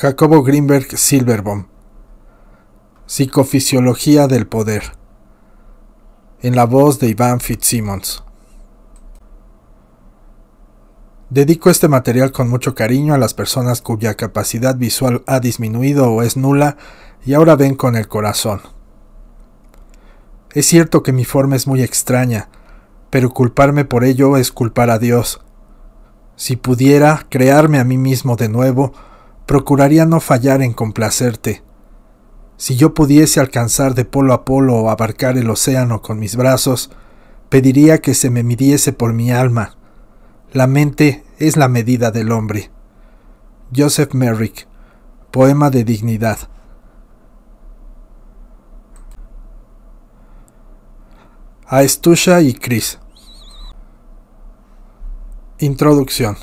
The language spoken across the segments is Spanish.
Jacobo Greenberg Silverbaum. Psicofisiología del poder. En la voz de Iván Fitzsimmons. Dedico este material con mucho cariño a las personas cuya capacidad visual ha disminuido o es nula y ahora ven con el corazón. Es cierto que mi forma es muy extraña, pero culparme por ello es culpar a Dios. Si pudiera crearme a mí mismo de nuevo, procuraría no fallar en complacerte. Si yo pudiese alcanzar de polo a polo o abarcar el océano con mis brazos, pediría que se me midiese por mi alma. La mente es la medida del hombre. Joseph Merrick, Poema de Dignidad. A Estusha y Chris. Introducción.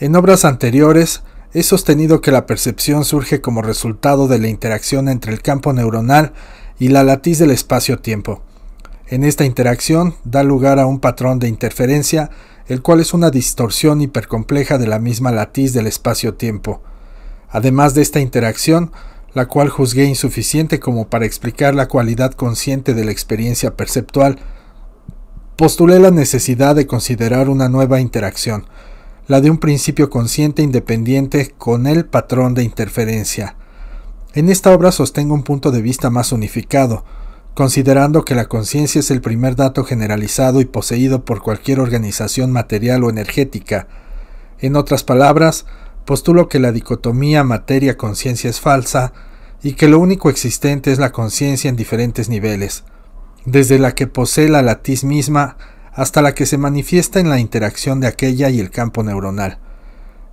En obras anteriores, he sostenido que la percepción surge como resultado de la interacción entre el campo neuronal y la latiz del espacio-tiempo. En esta interacción da lugar a un patrón de interferencia, el cual es una distorsión hipercompleja de la misma latiz del espacio-tiempo. Además de esta interacción, la cual juzgué insuficiente como para explicar la cualidad consciente de la experiencia perceptual, postulé la necesidad de considerar una nueva interacción, la de un principio consciente e independiente con el patrón de interferencia. En esta obra sostengo un punto de vista más unificado, considerando que la conciencia es el primer dato generalizado y poseído por cualquier organización material o energética. En otras palabras, postulo que la dicotomía materia-conciencia es falsa y que lo único existente es la conciencia en diferentes niveles, desde la que posee la latiz misma hasta la que se manifiesta en la interacción de aquella y el campo neuronal.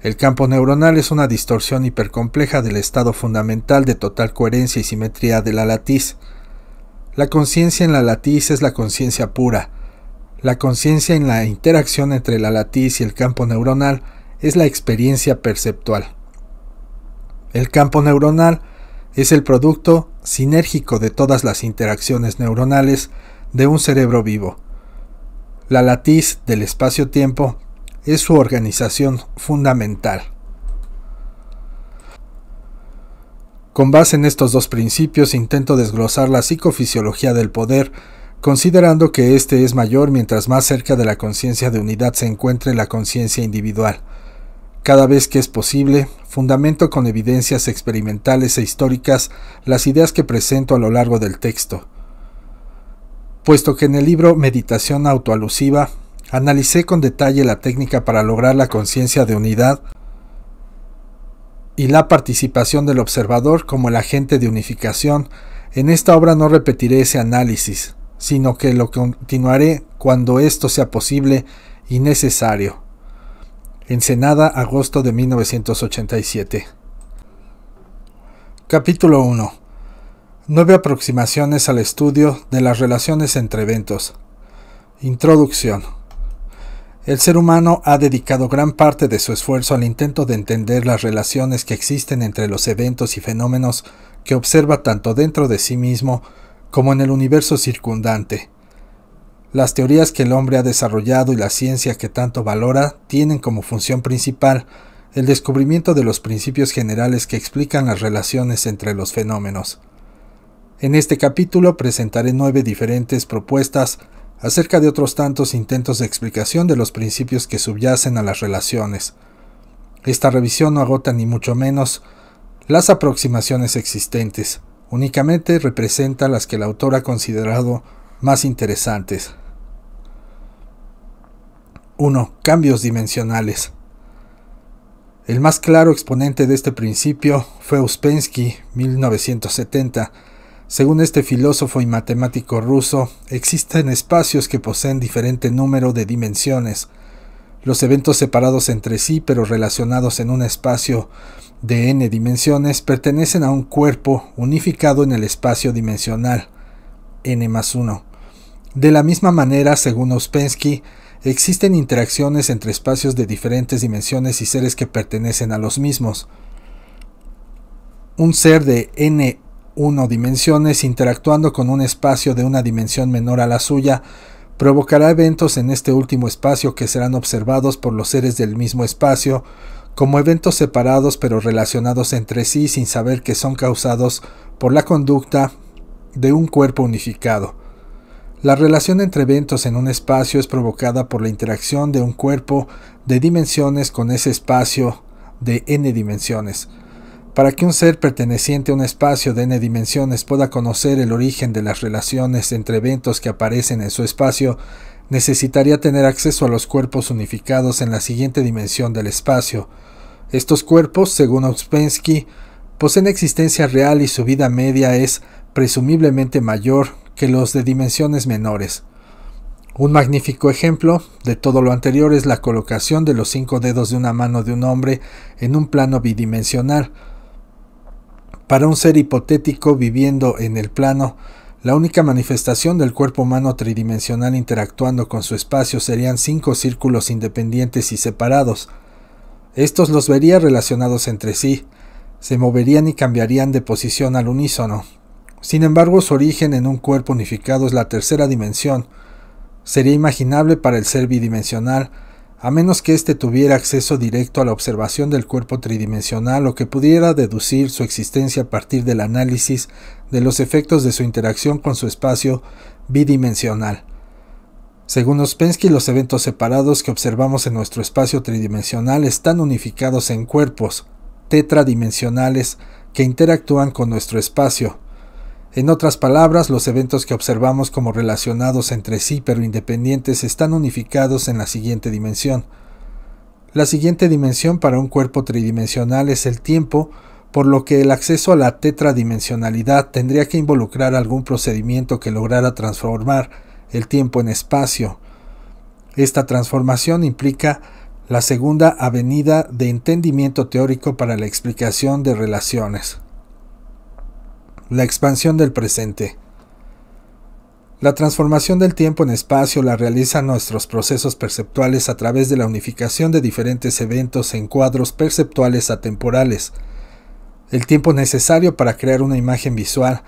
El campo neuronal es una distorsión hipercompleja del estado fundamental de total coherencia y simetría de la latiz. La conciencia en la latiz es la conciencia pura. La conciencia en la interacción entre la latiz y el campo neuronal es la experiencia perceptual. El campo neuronal es el producto sinérgico de todas las interacciones neuronales de un cerebro vivo la latiz del espacio-tiempo es su organización fundamental. Con base en estos dos principios intento desglosar la psicofisiología del poder, considerando que éste es mayor mientras más cerca de la conciencia de unidad se encuentre la conciencia individual. Cada vez que es posible, fundamento con evidencias experimentales e históricas las ideas que presento a lo largo del texto puesto que en el libro Meditación autoalusiva analicé con detalle la técnica para lograr la conciencia de unidad y la participación del observador como el agente de unificación, en esta obra no repetiré ese análisis, sino que lo continuaré cuando esto sea posible y necesario. Ensenada, agosto de 1987. Capítulo 1. Nueve aproximaciones al estudio de las relaciones entre eventos. Introducción. El ser humano ha dedicado gran parte de su esfuerzo al intento de entender las relaciones que existen entre los eventos y fenómenos que observa tanto dentro de sí mismo como en el universo circundante. Las teorías que el hombre ha desarrollado y la ciencia que tanto valora tienen como función principal el descubrimiento de los principios generales que explican las relaciones entre los fenómenos. En este capítulo presentaré nueve diferentes propuestas acerca de otros tantos intentos de explicación de los principios que subyacen a las relaciones. Esta revisión no agota ni mucho menos las aproximaciones existentes, únicamente representa las que el autor ha considerado más interesantes. 1. Cambios dimensionales. El más claro exponente de este principio fue Uspensky, 1970, según este filósofo y matemático ruso, existen espacios que poseen diferente número de dimensiones. Los eventos separados entre sí pero relacionados en un espacio de n dimensiones pertenecen a un cuerpo unificado en el espacio dimensional n más 1. De la misma manera, según Ouspensky, existen interacciones entre espacios de diferentes dimensiones y seres que pertenecen a los mismos. Un ser de n 1 dimensiones interactuando con un espacio de una dimensión menor a la suya, provocará eventos en este último espacio que serán observados por los seres del mismo espacio, como eventos separados pero relacionados entre sí sin saber que son causados por la conducta de un cuerpo unificado. La relación entre eventos en un espacio es provocada por la interacción de un cuerpo de dimensiones con ese espacio de n dimensiones. Para que un ser perteneciente a un espacio de n dimensiones pueda conocer el origen de las relaciones entre eventos que aparecen en su espacio, necesitaría tener acceso a los cuerpos unificados en la siguiente dimensión del espacio. Estos cuerpos, según Ouspensky, poseen existencia real y su vida media es presumiblemente mayor que los de dimensiones menores. Un magnífico ejemplo de todo lo anterior es la colocación de los cinco dedos de una mano de un hombre en un plano bidimensional, para un ser hipotético viviendo en el plano, la única manifestación del cuerpo humano tridimensional interactuando con su espacio serían cinco círculos independientes y separados. Estos los vería relacionados entre sí, se moverían y cambiarían de posición al unísono. Sin embargo, su origen en un cuerpo unificado es la tercera dimensión. Sería imaginable para el ser bidimensional a menos que éste tuviera acceso directo a la observación del cuerpo tridimensional o que pudiera deducir su existencia a partir del análisis de los efectos de su interacción con su espacio bidimensional. Según Ospensky, los eventos separados que observamos en nuestro espacio tridimensional están unificados en cuerpos tetradimensionales que interactúan con nuestro espacio, en otras palabras, los eventos que observamos como relacionados entre sí pero independientes están unificados en la siguiente dimensión. La siguiente dimensión para un cuerpo tridimensional es el tiempo, por lo que el acceso a la tetradimensionalidad tendría que involucrar algún procedimiento que lograra transformar el tiempo en espacio. Esta transformación implica la segunda avenida de entendimiento teórico para la explicación de relaciones. La expansión del presente. La transformación del tiempo en espacio la realizan nuestros procesos perceptuales a través de la unificación de diferentes eventos en cuadros perceptuales atemporales. El tiempo necesario para crear una imagen visual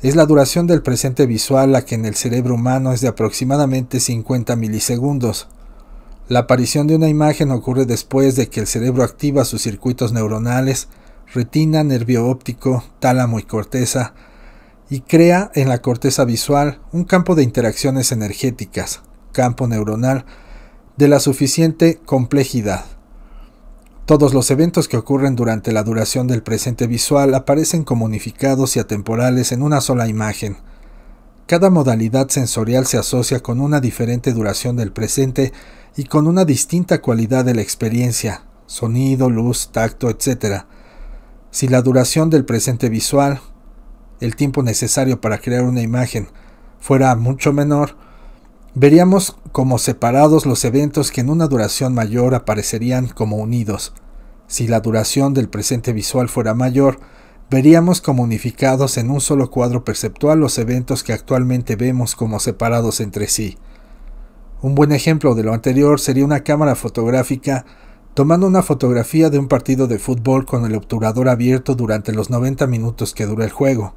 es la duración del presente visual, la que en el cerebro humano es de aproximadamente 50 milisegundos. La aparición de una imagen ocurre después de que el cerebro activa sus circuitos neuronales, retina, nervio óptico, tálamo y corteza, y crea en la corteza visual un campo de interacciones energéticas, campo neuronal, de la suficiente complejidad. Todos los eventos que ocurren durante la duración del presente visual aparecen como unificados y atemporales en una sola imagen. Cada modalidad sensorial se asocia con una diferente duración del presente y con una distinta cualidad de la experiencia, sonido, luz, tacto, etc., si la duración del presente visual, el tiempo necesario para crear una imagen, fuera mucho menor, veríamos como separados los eventos que en una duración mayor aparecerían como unidos. Si la duración del presente visual fuera mayor, veríamos como unificados en un solo cuadro perceptual los eventos que actualmente vemos como separados entre sí. Un buen ejemplo de lo anterior sería una cámara fotográfica tomando una fotografía de un partido de fútbol con el obturador abierto durante los 90 minutos que dura el juego.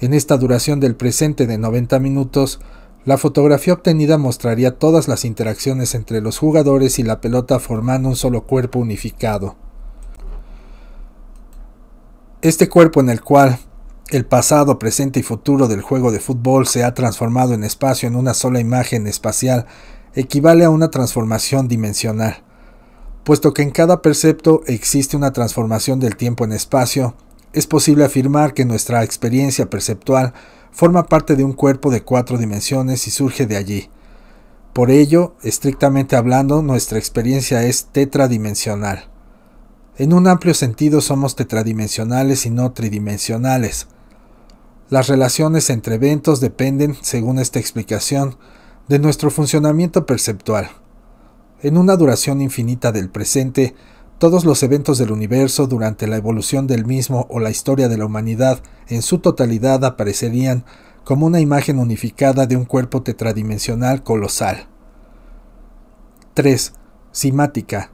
En esta duración del presente de 90 minutos, la fotografía obtenida mostraría todas las interacciones entre los jugadores y la pelota formando un solo cuerpo unificado. Este cuerpo en el cual el pasado, presente y futuro del juego de fútbol se ha transformado en espacio en una sola imagen espacial equivale a una transformación dimensional. Puesto que en cada percepto existe una transformación del tiempo en espacio, es posible afirmar que nuestra experiencia perceptual forma parte de un cuerpo de cuatro dimensiones y surge de allí. Por ello, estrictamente hablando, nuestra experiencia es tetradimensional. En un amplio sentido somos tetradimensionales y no tridimensionales. Las relaciones entre eventos dependen, según esta explicación, de nuestro funcionamiento perceptual en una duración infinita del presente, todos los eventos del universo durante la evolución del mismo o la historia de la humanidad en su totalidad aparecerían como una imagen unificada de un cuerpo tetradimensional colosal. 3. Cimática.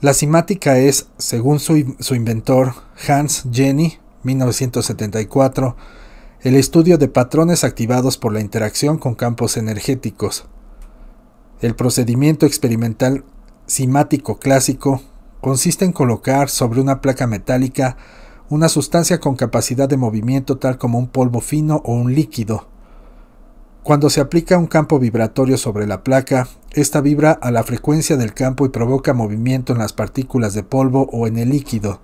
La simática es, según su, inventor Hans Jenny, 1974, el estudio de patrones activados por la interacción con campos energéticos. El procedimiento experimental simático clásico consiste en colocar sobre una placa metálica una sustancia con capacidad de movimiento tal como un polvo fino o un líquido. Cuando se aplica un campo vibratorio sobre la placa, esta vibra a la frecuencia del campo y provoca movimiento en las partículas de polvo o en el líquido.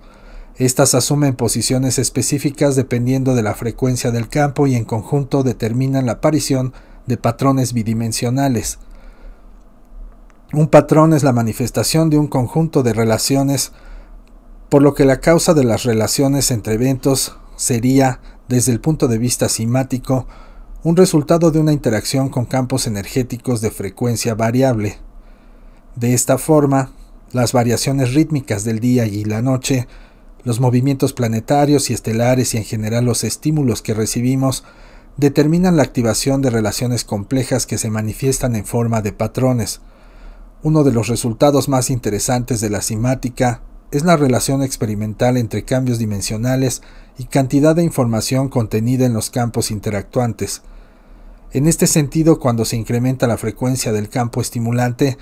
Estas asumen posiciones específicas dependiendo de la frecuencia del campo y en conjunto determinan la aparición de patrones bidimensionales. Un patrón es la manifestación de un conjunto de relaciones, por lo que la causa de las relaciones entre eventos sería, desde el punto de vista simático, un resultado de una interacción con campos energéticos de frecuencia variable. De esta forma, las variaciones rítmicas del día y la noche, los movimientos planetarios y estelares y en general los estímulos que recibimos determinan la activación de relaciones complejas que se manifiestan en forma de patrones. Uno de los resultados más interesantes de la simática es la relación experimental entre cambios dimensionales y cantidad de información contenida en los campos interactuantes. En este sentido, cuando se incrementa la frecuencia del campo estimulante,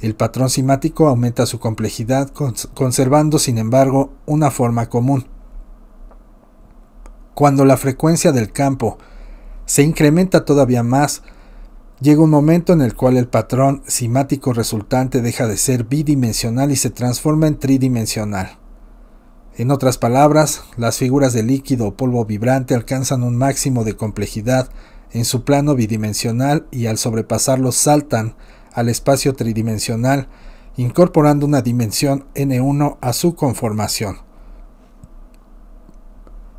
el patrón simático aumenta su complejidad, conservando sin embargo una forma común. Cuando la frecuencia del campo se incrementa todavía más, Llega un momento en el cual el patrón simático resultante deja de ser bidimensional y se transforma en tridimensional. En otras palabras, las figuras de líquido o polvo vibrante alcanzan un máximo de complejidad en su plano bidimensional y al sobrepasarlo saltan al espacio tridimensional, incorporando una dimensión N1 a su conformación.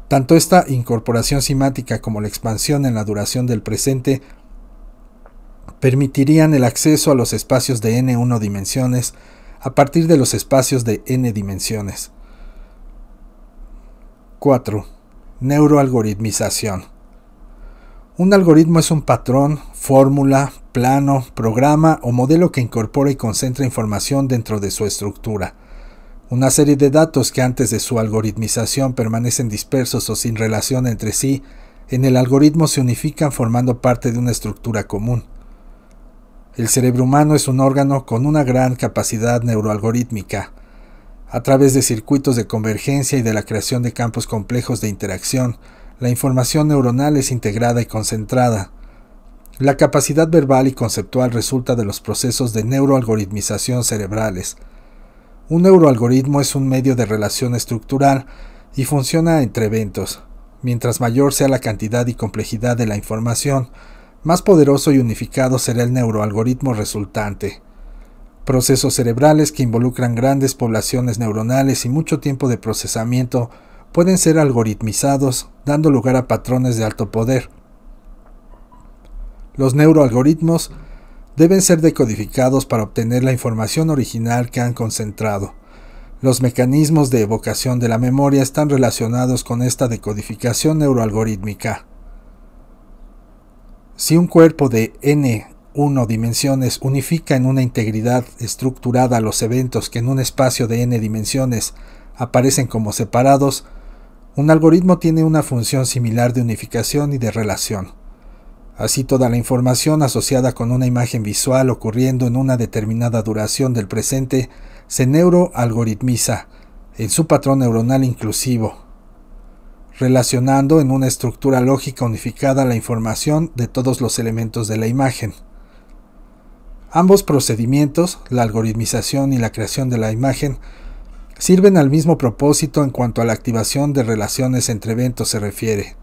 Tanto esta incorporación simática como la expansión en la duración del presente permitirían el acceso a los espacios de n1 dimensiones a partir de los espacios de n dimensiones. 4. Neuroalgoritmización. Un algoritmo es un patrón, fórmula, plano, programa o modelo que incorpora y concentra información dentro de su estructura. Una serie de datos que antes de su algoritmización permanecen dispersos o sin relación entre sí, en el algoritmo se unifican formando parte de una estructura común. El cerebro humano es un órgano con una gran capacidad neuroalgorítmica. A través de circuitos de convergencia y de la creación de campos complejos de interacción, la información neuronal es integrada y concentrada. La capacidad verbal y conceptual resulta de los procesos de neuroalgoritmización cerebrales. Un neuroalgoritmo es un medio de relación estructural y funciona entre eventos. Mientras mayor sea la cantidad y complejidad de la información, más poderoso y unificado será el neuroalgoritmo resultante. Procesos cerebrales que involucran grandes poblaciones neuronales y mucho tiempo de procesamiento pueden ser algoritmizados, dando lugar a patrones de alto poder. Los neuroalgoritmos deben ser decodificados para obtener la información original que han concentrado. Los mecanismos de evocación de la memoria están relacionados con esta decodificación neuroalgorítmica. Si un cuerpo de n1 dimensiones unifica en una integridad estructurada los eventos que en un espacio de n dimensiones aparecen como separados, un algoritmo tiene una función similar de unificación y de relación. Así toda la información asociada con una imagen visual ocurriendo en una determinada duración del presente se neuroalgoritmiza en su patrón neuronal inclusivo, relacionando en una estructura lógica unificada la información de todos los elementos de la imagen. Ambos procedimientos, la algoritmización y la creación de la imagen, sirven al mismo propósito en cuanto a la activación de relaciones entre eventos se refiere.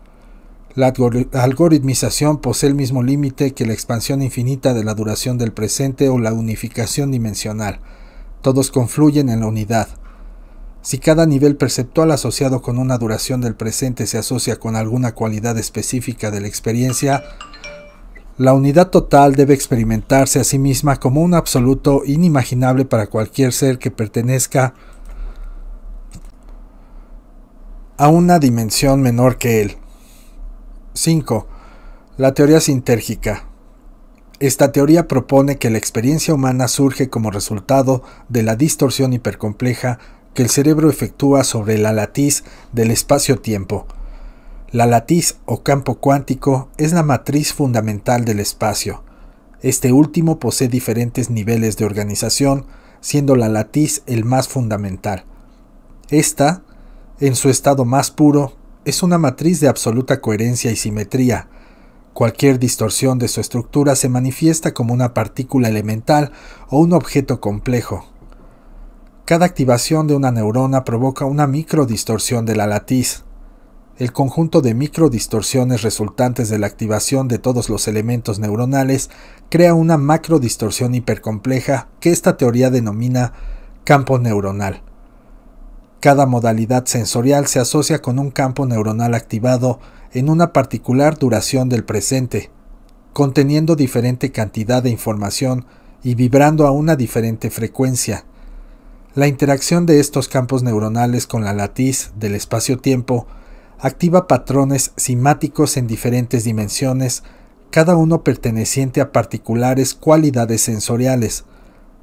La algoritmización posee el mismo límite que la expansión infinita de la duración del presente o la unificación dimensional. Todos confluyen en la unidad. Si cada nivel perceptual asociado con una duración del presente se asocia con alguna cualidad específica de la experiencia, la unidad total debe experimentarse a sí misma como un absoluto inimaginable para cualquier ser que pertenezca a una dimensión menor que él. 5. La teoría sintérgica. Esta teoría propone que la experiencia humana surge como resultado de la distorsión hipercompleja que el cerebro efectúa sobre la latiz del espacio-tiempo. La latiz o campo cuántico es la matriz fundamental del espacio. Este último posee diferentes niveles de organización, siendo la latiz el más fundamental. Esta, en su estado más puro, es una matriz de absoluta coherencia y simetría. Cualquier distorsión de su estructura se manifiesta como una partícula elemental o un objeto complejo, cada activación de una neurona provoca una microdistorsión de la latiz. El conjunto de microdistorsiones resultantes de la activación de todos los elementos neuronales crea una macrodistorsión hipercompleja que esta teoría denomina campo neuronal. Cada modalidad sensorial se asocia con un campo neuronal activado en una particular duración del presente, conteniendo diferente cantidad de información y vibrando a una diferente frecuencia la interacción de estos campos neuronales con la latiz del espacio-tiempo activa patrones simáticos en diferentes dimensiones, cada uno perteneciente a particulares cualidades sensoriales.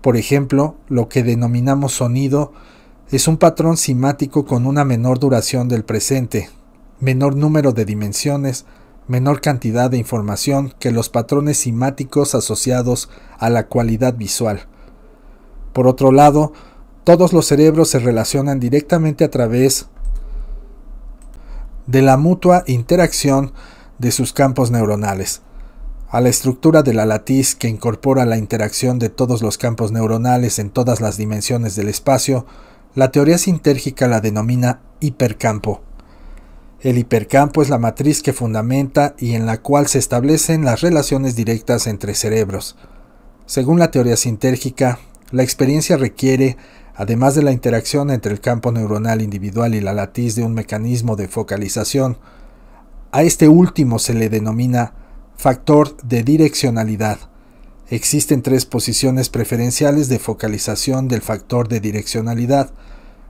Por ejemplo, lo que denominamos sonido es un patrón simático con una menor duración del presente, menor número de dimensiones, menor cantidad de información que los patrones simáticos asociados a la cualidad visual. Por otro lado, todos los cerebros se relacionan directamente a través de la mutua interacción de sus campos neuronales. A la estructura de la latiz que incorpora la interacción de todos los campos neuronales en todas las dimensiones del espacio, la teoría sintérgica la denomina hipercampo. El hipercampo es la matriz que fundamenta y en la cual se establecen las relaciones directas entre cerebros. Según la teoría sintérgica, la experiencia requiere además de la interacción entre el campo neuronal individual y la latiz de un mecanismo de focalización. A este último se le denomina factor de direccionalidad. Existen tres posiciones preferenciales de focalización del factor de direccionalidad.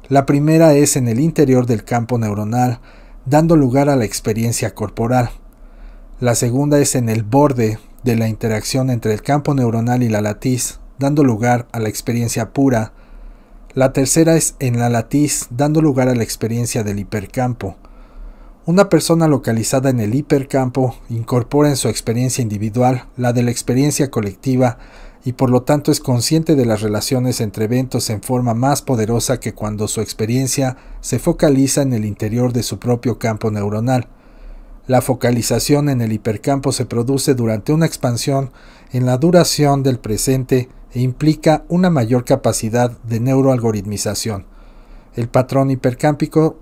La primera es en el interior del campo neuronal, dando lugar a la experiencia corporal. La segunda es en el borde de la interacción entre el campo neuronal y la latiz, dando lugar a la experiencia pura, la tercera es en la latiz, dando lugar a la experiencia del hipercampo. Una persona localizada en el hipercampo incorpora en su experiencia individual la de la experiencia colectiva y por lo tanto es consciente de las relaciones entre eventos en forma más poderosa que cuando su experiencia se focaliza en el interior de su propio campo neuronal. La focalización en el hipercampo se produce durante una expansión en la duración del presente e implica una mayor capacidad de neuroalgoritmización. El patrón hipercámpico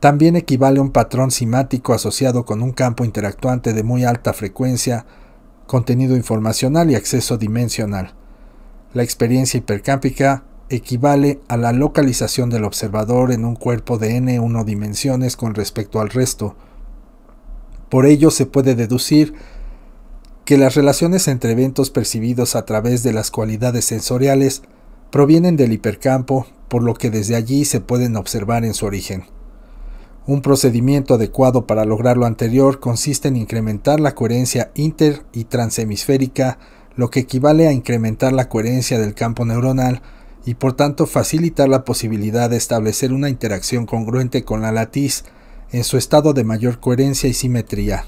también equivale a un patrón simático asociado con un campo interactuante de muy alta frecuencia, contenido informacional y acceso dimensional. La experiencia hipercámpica equivale a la localización del observador en un cuerpo de n1 dimensiones con respecto al resto. Por ello se puede deducir que las relaciones entre eventos percibidos a través de las cualidades sensoriales provienen del hipercampo, por lo que desde allí se pueden observar en su origen. Un procedimiento adecuado para lograr lo anterior consiste en incrementar la coherencia inter y transhemisférica, lo que equivale a incrementar la coherencia del campo neuronal y por tanto facilitar la posibilidad de establecer una interacción congruente con la latiz en su estado de mayor coherencia y simetría.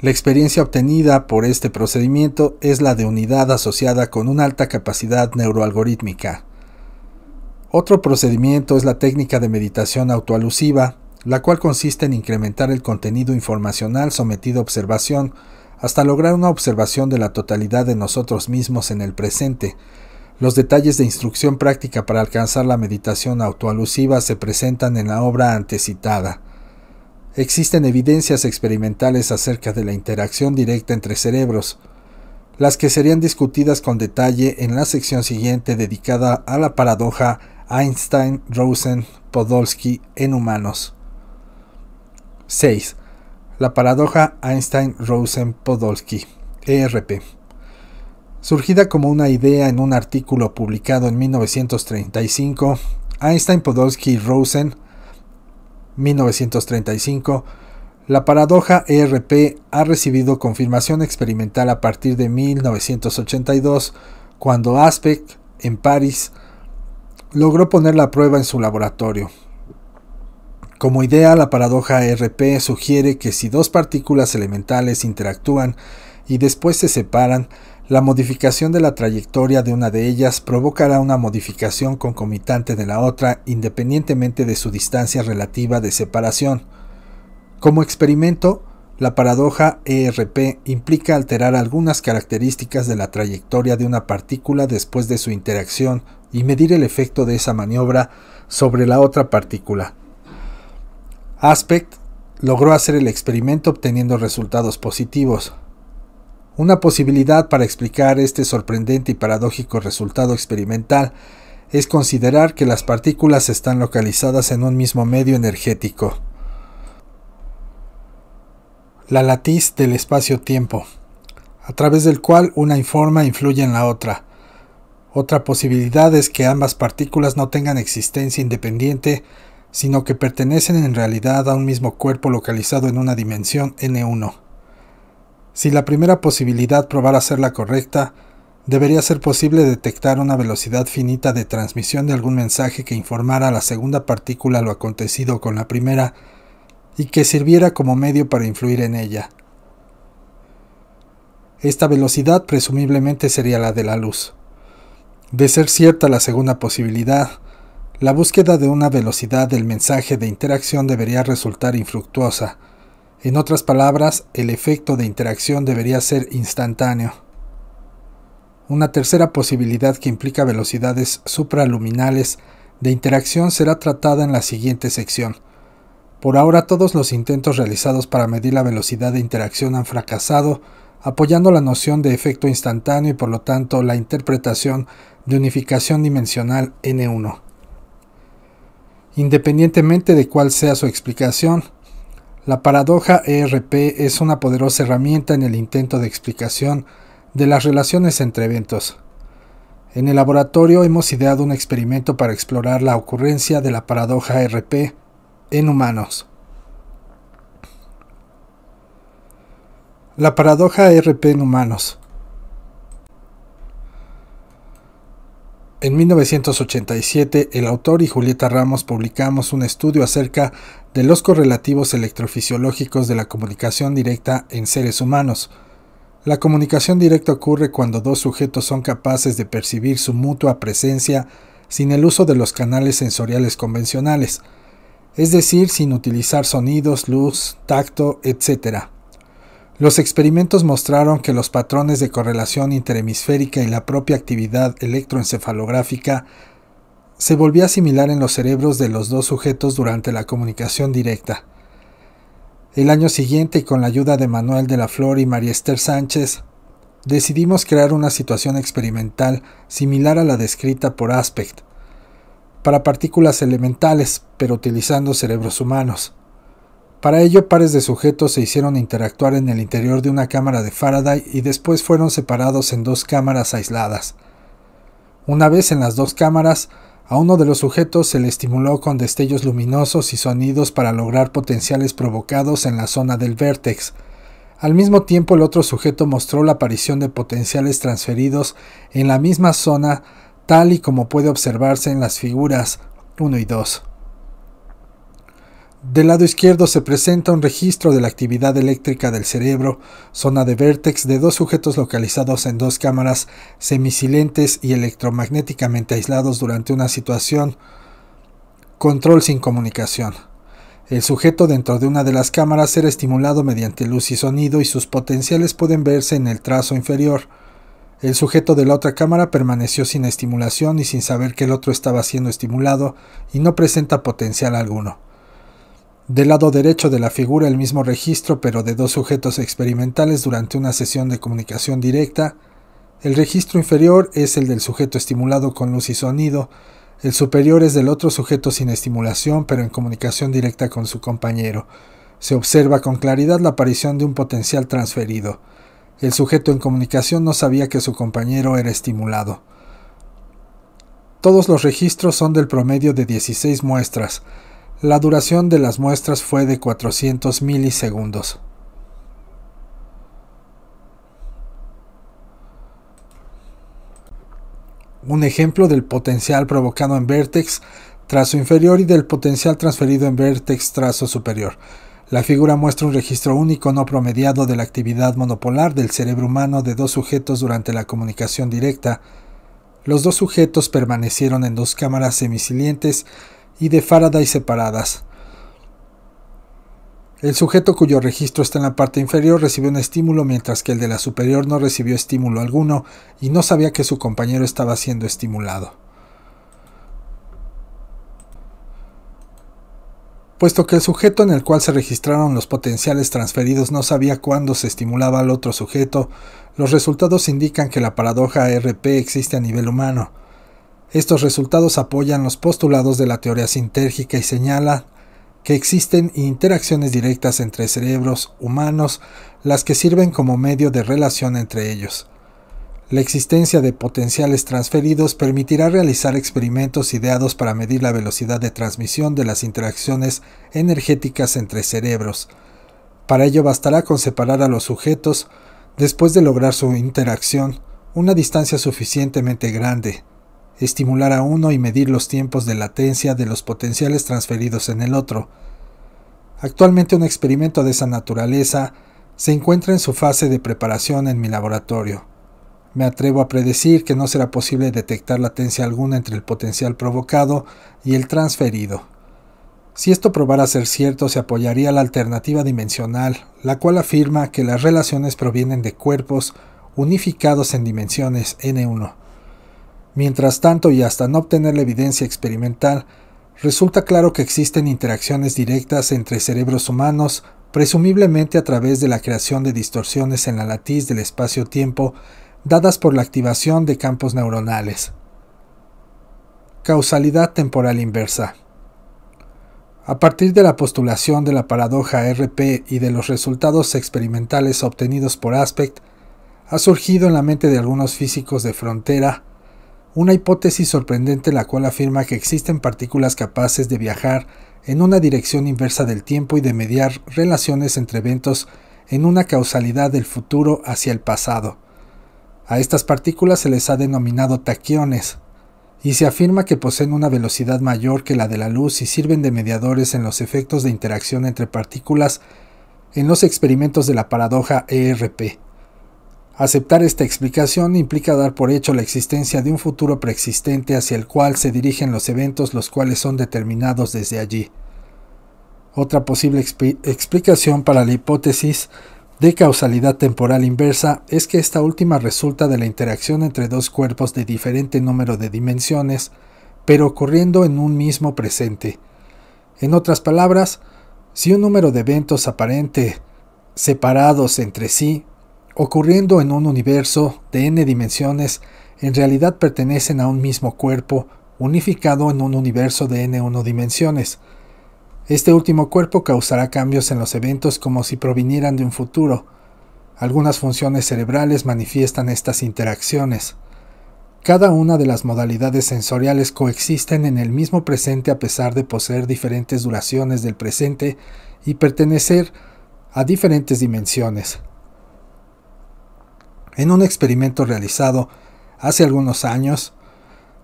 La experiencia obtenida por este procedimiento es la de unidad asociada con una alta capacidad neuroalgorítmica. Otro procedimiento es la técnica de meditación autoalusiva, la cual consiste en incrementar el contenido informacional sometido a observación hasta lograr una observación de la totalidad de nosotros mismos en el presente. Los detalles de instrucción práctica para alcanzar la meditación autoalusiva se presentan en la obra citada. Existen evidencias experimentales acerca de la interacción directa entre cerebros, las que serían discutidas con detalle en la sección siguiente dedicada a la paradoja Einstein-Rosen-Podolsky en humanos. 6. La paradoja Einstein-Rosen-Podolsky, ERP. Surgida como una idea en un artículo publicado en 1935, Einstein, Podolsky Rosen 1935, la paradoja ERP ha recibido confirmación experimental a partir de 1982, cuando Aspect, en París, logró poner la prueba en su laboratorio. Como idea, la paradoja ERP sugiere que si dos partículas elementales interactúan y después se separan, la modificación de la trayectoria de una de ellas provocará una modificación concomitante de la otra independientemente de su distancia relativa de separación. Como experimento, la paradoja ERP implica alterar algunas características de la trayectoria de una partícula después de su interacción y medir el efecto de esa maniobra sobre la otra partícula. Aspect logró hacer el experimento obteniendo resultados positivos, una posibilidad para explicar este sorprendente y paradójico resultado experimental es considerar que las partículas están localizadas en un mismo medio energético. La latiz del espacio-tiempo, a través del cual una informa influye en la otra. Otra posibilidad es que ambas partículas no tengan existencia independiente, sino que pertenecen en realidad a un mismo cuerpo localizado en una dimensión n1. Si la primera posibilidad probara ser la correcta, debería ser posible detectar una velocidad finita de transmisión de algún mensaje que informara a la segunda partícula lo acontecido con la primera y que sirviera como medio para influir en ella. Esta velocidad presumiblemente sería la de la luz. De ser cierta la segunda posibilidad, la búsqueda de una velocidad del mensaje de interacción debería resultar infructuosa, en otras palabras, el efecto de interacción debería ser instantáneo. Una tercera posibilidad que implica velocidades supraluminales de interacción será tratada en la siguiente sección. Por ahora todos los intentos realizados para medir la velocidad de interacción han fracasado, apoyando la noción de efecto instantáneo y por lo tanto la interpretación de unificación dimensional N1. Independientemente de cuál sea su explicación, la paradoja ERP es una poderosa herramienta en el intento de explicación de las relaciones entre eventos. En el laboratorio hemos ideado un experimento para explorar la ocurrencia de la paradoja ERP en humanos. La paradoja ERP en humanos. En 1987, el autor y Julieta Ramos publicamos un estudio acerca de los correlativos electrofisiológicos de la comunicación directa en seres humanos. La comunicación directa ocurre cuando dos sujetos son capaces de percibir su mutua presencia sin el uso de los canales sensoriales convencionales, es decir, sin utilizar sonidos, luz, tacto, etc. Los experimentos mostraron que los patrones de correlación interhemisférica y la propia actividad electroencefalográfica se volvía similar en los cerebros de los dos sujetos durante la comunicación directa. El año siguiente, con la ayuda de Manuel de la Flor y María Esther Sánchez, decidimos crear una situación experimental similar a la descrita por Aspect, para partículas elementales, pero utilizando cerebros humanos. Para ello, pares de sujetos se hicieron interactuar en el interior de una cámara de Faraday y después fueron separados en dos cámaras aisladas. Una vez en las dos cámaras, a uno de los sujetos se le estimuló con destellos luminosos y sonidos para lograr potenciales provocados en la zona del vértex. Al mismo tiempo el otro sujeto mostró la aparición de potenciales transferidos en la misma zona tal y como puede observarse en las figuras 1 y 2. Del lado izquierdo se presenta un registro de la actividad eléctrica del cerebro, zona de vértex de dos sujetos localizados en dos cámaras semisilentes y electromagnéticamente aislados durante una situación control sin comunicación. El sujeto dentro de una de las cámaras era estimulado mediante luz y sonido y sus potenciales pueden verse en el trazo inferior. El sujeto de la otra cámara permaneció sin estimulación y sin saber que el otro estaba siendo estimulado y no presenta potencial alguno. Del lado derecho de la figura el mismo registro pero de dos sujetos experimentales durante una sesión de comunicación directa. El registro inferior es el del sujeto estimulado con luz y sonido, el superior es del otro sujeto sin estimulación pero en comunicación directa con su compañero. Se observa con claridad la aparición de un potencial transferido. El sujeto en comunicación no sabía que su compañero era estimulado. Todos los registros son del promedio de 16 muestras, la duración de las muestras fue de 400 milisegundos. Un ejemplo del potencial provocado en vértex trazo inferior y del potencial transferido en vértex trazo superior. La figura muestra un registro único no promediado de la actividad monopolar del cerebro humano de dos sujetos durante la comunicación directa. Los dos sujetos permanecieron en dos cámaras semisilientes y de Faraday separadas. El sujeto cuyo registro está en la parte inferior recibió un estímulo mientras que el de la superior no recibió estímulo alguno y no sabía que su compañero estaba siendo estimulado. Puesto que el sujeto en el cual se registraron los potenciales transferidos no sabía cuándo se estimulaba al otro sujeto, los resultados indican que la paradoja RP existe a nivel humano. Estos resultados apoyan los postulados de la teoría sintérgica y señala que existen interacciones directas entre cerebros humanos, las que sirven como medio de relación entre ellos. La existencia de potenciales transferidos permitirá realizar experimentos ideados para medir la velocidad de transmisión de las interacciones energéticas entre cerebros. Para ello bastará con separar a los sujetos, después de lograr su interacción, una distancia suficientemente grande, estimular a uno y medir los tiempos de latencia de los potenciales transferidos en el otro. Actualmente un experimento de esa naturaleza se encuentra en su fase de preparación en mi laboratorio. Me atrevo a predecir que no será posible detectar latencia alguna entre el potencial provocado y el transferido. Si esto probara ser cierto, se apoyaría la alternativa dimensional, la cual afirma que las relaciones provienen de cuerpos unificados en dimensiones n1 Mientras tanto, y hasta no obtener la evidencia experimental, resulta claro que existen interacciones directas entre cerebros humanos, presumiblemente a través de la creación de distorsiones en la latiz del espacio-tiempo dadas por la activación de campos neuronales. Causalidad temporal inversa. A partir de la postulación de la paradoja RP y de los resultados experimentales obtenidos por Aspect, ha surgido en la mente de algunos físicos de frontera una hipótesis sorprendente la cual afirma que existen partículas capaces de viajar en una dirección inversa del tiempo y de mediar relaciones entre eventos en una causalidad del futuro hacia el pasado. A estas partículas se les ha denominado taquiones, y se afirma que poseen una velocidad mayor que la de la luz y sirven de mediadores en los efectos de interacción entre partículas en los experimentos de la paradoja ERP. Aceptar esta explicación implica dar por hecho la existencia de un futuro preexistente hacia el cual se dirigen los eventos los cuales son determinados desde allí. Otra posible explicación para la hipótesis de causalidad temporal inversa es que esta última resulta de la interacción entre dos cuerpos de diferente número de dimensiones, pero ocurriendo en un mismo presente. En otras palabras, si un número de eventos aparente separados entre sí ocurriendo en un universo de n dimensiones, en realidad pertenecen a un mismo cuerpo unificado en un universo de n1 dimensiones. Este último cuerpo causará cambios en los eventos como si provinieran de un futuro. Algunas funciones cerebrales manifiestan estas interacciones. Cada una de las modalidades sensoriales coexisten en el mismo presente a pesar de poseer diferentes duraciones del presente y pertenecer a diferentes dimensiones en un experimento realizado hace algunos años,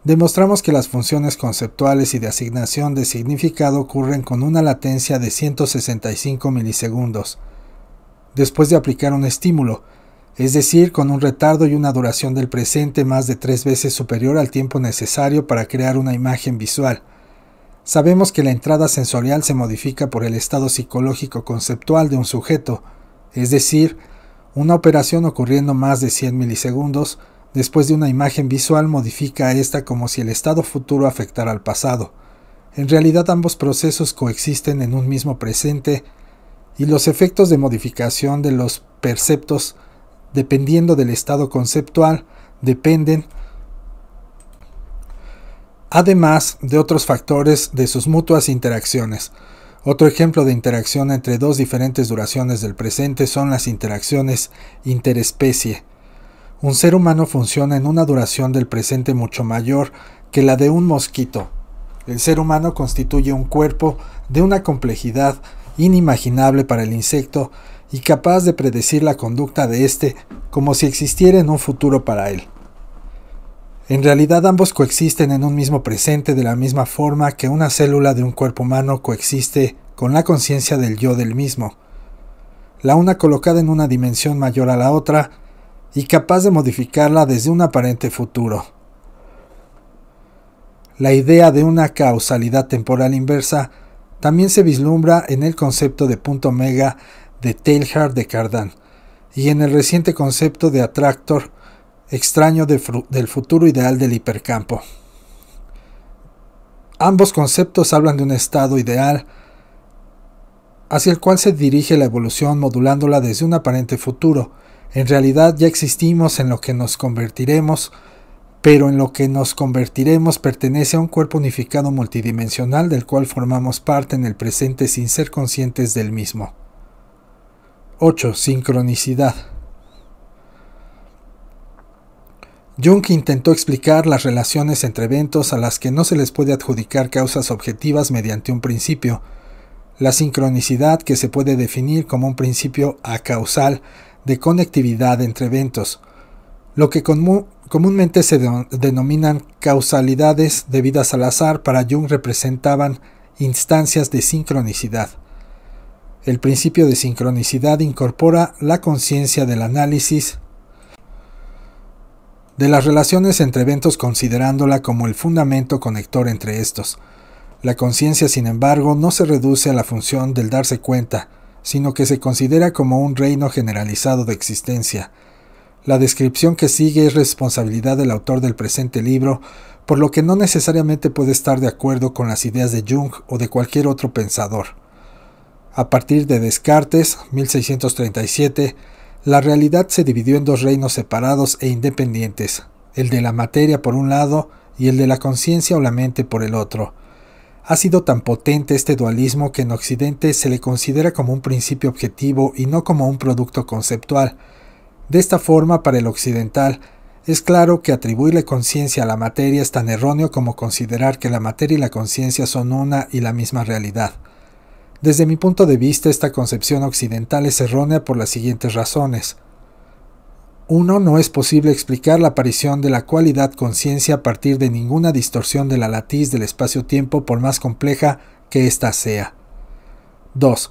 demostramos que las funciones conceptuales y de asignación de significado ocurren con una latencia de 165 milisegundos, después de aplicar un estímulo, es decir, con un retardo y una duración del presente más de tres veces superior al tiempo necesario para crear una imagen visual. Sabemos que la entrada sensorial se modifica por el estado psicológico conceptual de un sujeto, es decir, una operación ocurriendo más de 100 milisegundos después de una imagen visual modifica esta como si el estado futuro afectara al pasado. En realidad ambos procesos coexisten en un mismo presente y los efectos de modificación de los perceptos dependiendo del estado conceptual dependen además de otros factores de sus mutuas interacciones. Otro ejemplo de interacción entre dos diferentes duraciones del presente son las interacciones interespecie. Un ser humano funciona en una duración del presente mucho mayor que la de un mosquito. El ser humano constituye un cuerpo de una complejidad inimaginable para el insecto y capaz de predecir la conducta de éste como si existiera en un futuro para él. En realidad ambos coexisten en un mismo presente de la misma forma que una célula de un cuerpo humano coexiste con la conciencia del yo del mismo, la una colocada en una dimensión mayor a la otra y capaz de modificarla desde un aparente futuro. La idea de una causalidad temporal inversa también se vislumbra en el concepto de punto mega de Teilhard de Cardan y en el reciente concepto de atractor extraño del futuro ideal del hipercampo. Ambos conceptos hablan de un estado ideal hacia el cual se dirige la evolución modulándola desde un aparente futuro. En realidad ya existimos en lo que nos convertiremos, pero en lo que nos convertiremos pertenece a un cuerpo unificado multidimensional del cual formamos parte en el presente sin ser conscientes del mismo. 8. Sincronicidad. Jung intentó explicar las relaciones entre eventos a las que no se les puede adjudicar causas objetivas mediante un principio. La sincronicidad que se puede definir como un principio acausal de conectividad entre eventos, lo que comúnmente se denominan causalidades debidas al azar para Jung representaban instancias de sincronicidad. El principio de sincronicidad incorpora la conciencia del análisis de las relaciones entre eventos considerándola como el fundamento conector entre estos. La conciencia, sin embargo, no se reduce a la función del darse cuenta, sino que se considera como un reino generalizado de existencia. La descripción que sigue es responsabilidad del autor del presente libro, por lo que no necesariamente puede estar de acuerdo con las ideas de Jung o de cualquier otro pensador. A partir de Descartes, 1637, la realidad se dividió en dos reinos separados e independientes, el de la materia por un lado y el de la conciencia o la mente por el otro. Ha sido tan potente este dualismo que en Occidente se le considera como un principio objetivo y no como un producto conceptual. De esta forma, para el occidental, es claro que atribuirle conciencia a la materia es tan erróneo como considerar que la materia y la conciencia son una y la misma realidad. Desde mi punto de vista, esta concepción occidental es errónea por las siguientes razones. 1. No es posible explicar la aparición de la cualidad conciencia a partir de ninguna distorsión de la latiz del espacio-tiempo por más compleja que ésta sea. 2.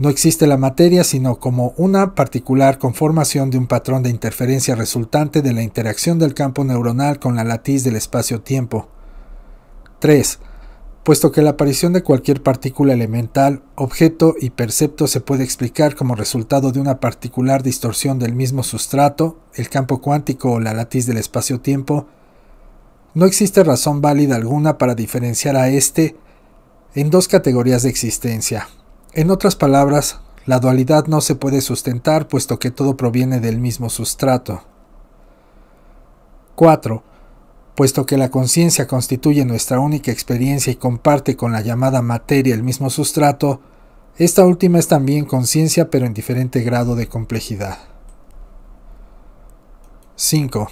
No existe la materia sino como una particular conformación de un patrón de interferencia resultante de la interacción del campo neuronal con la latiz del espacio-tiempo. 3 puesto que la aparición de cualquier partícula elemental, objeto y percepto se puede explicar como resultado de una particular distorsión del mismo sustrato, el campo cuántico o la latiz del espacio-tiempo, no existe razón válida alguna para diferenciar a este en dos categorías de existencia. En otras palabras, la dualidad no se puede sustentar puesto que todo proviene del mismo sustrato. 4 puesto que la conciencia constituye nuestra única experiencia y comparte con la llamada materia el mismo sustrato, esta última es también conciencia pero en diferente grado de complejidad. 5.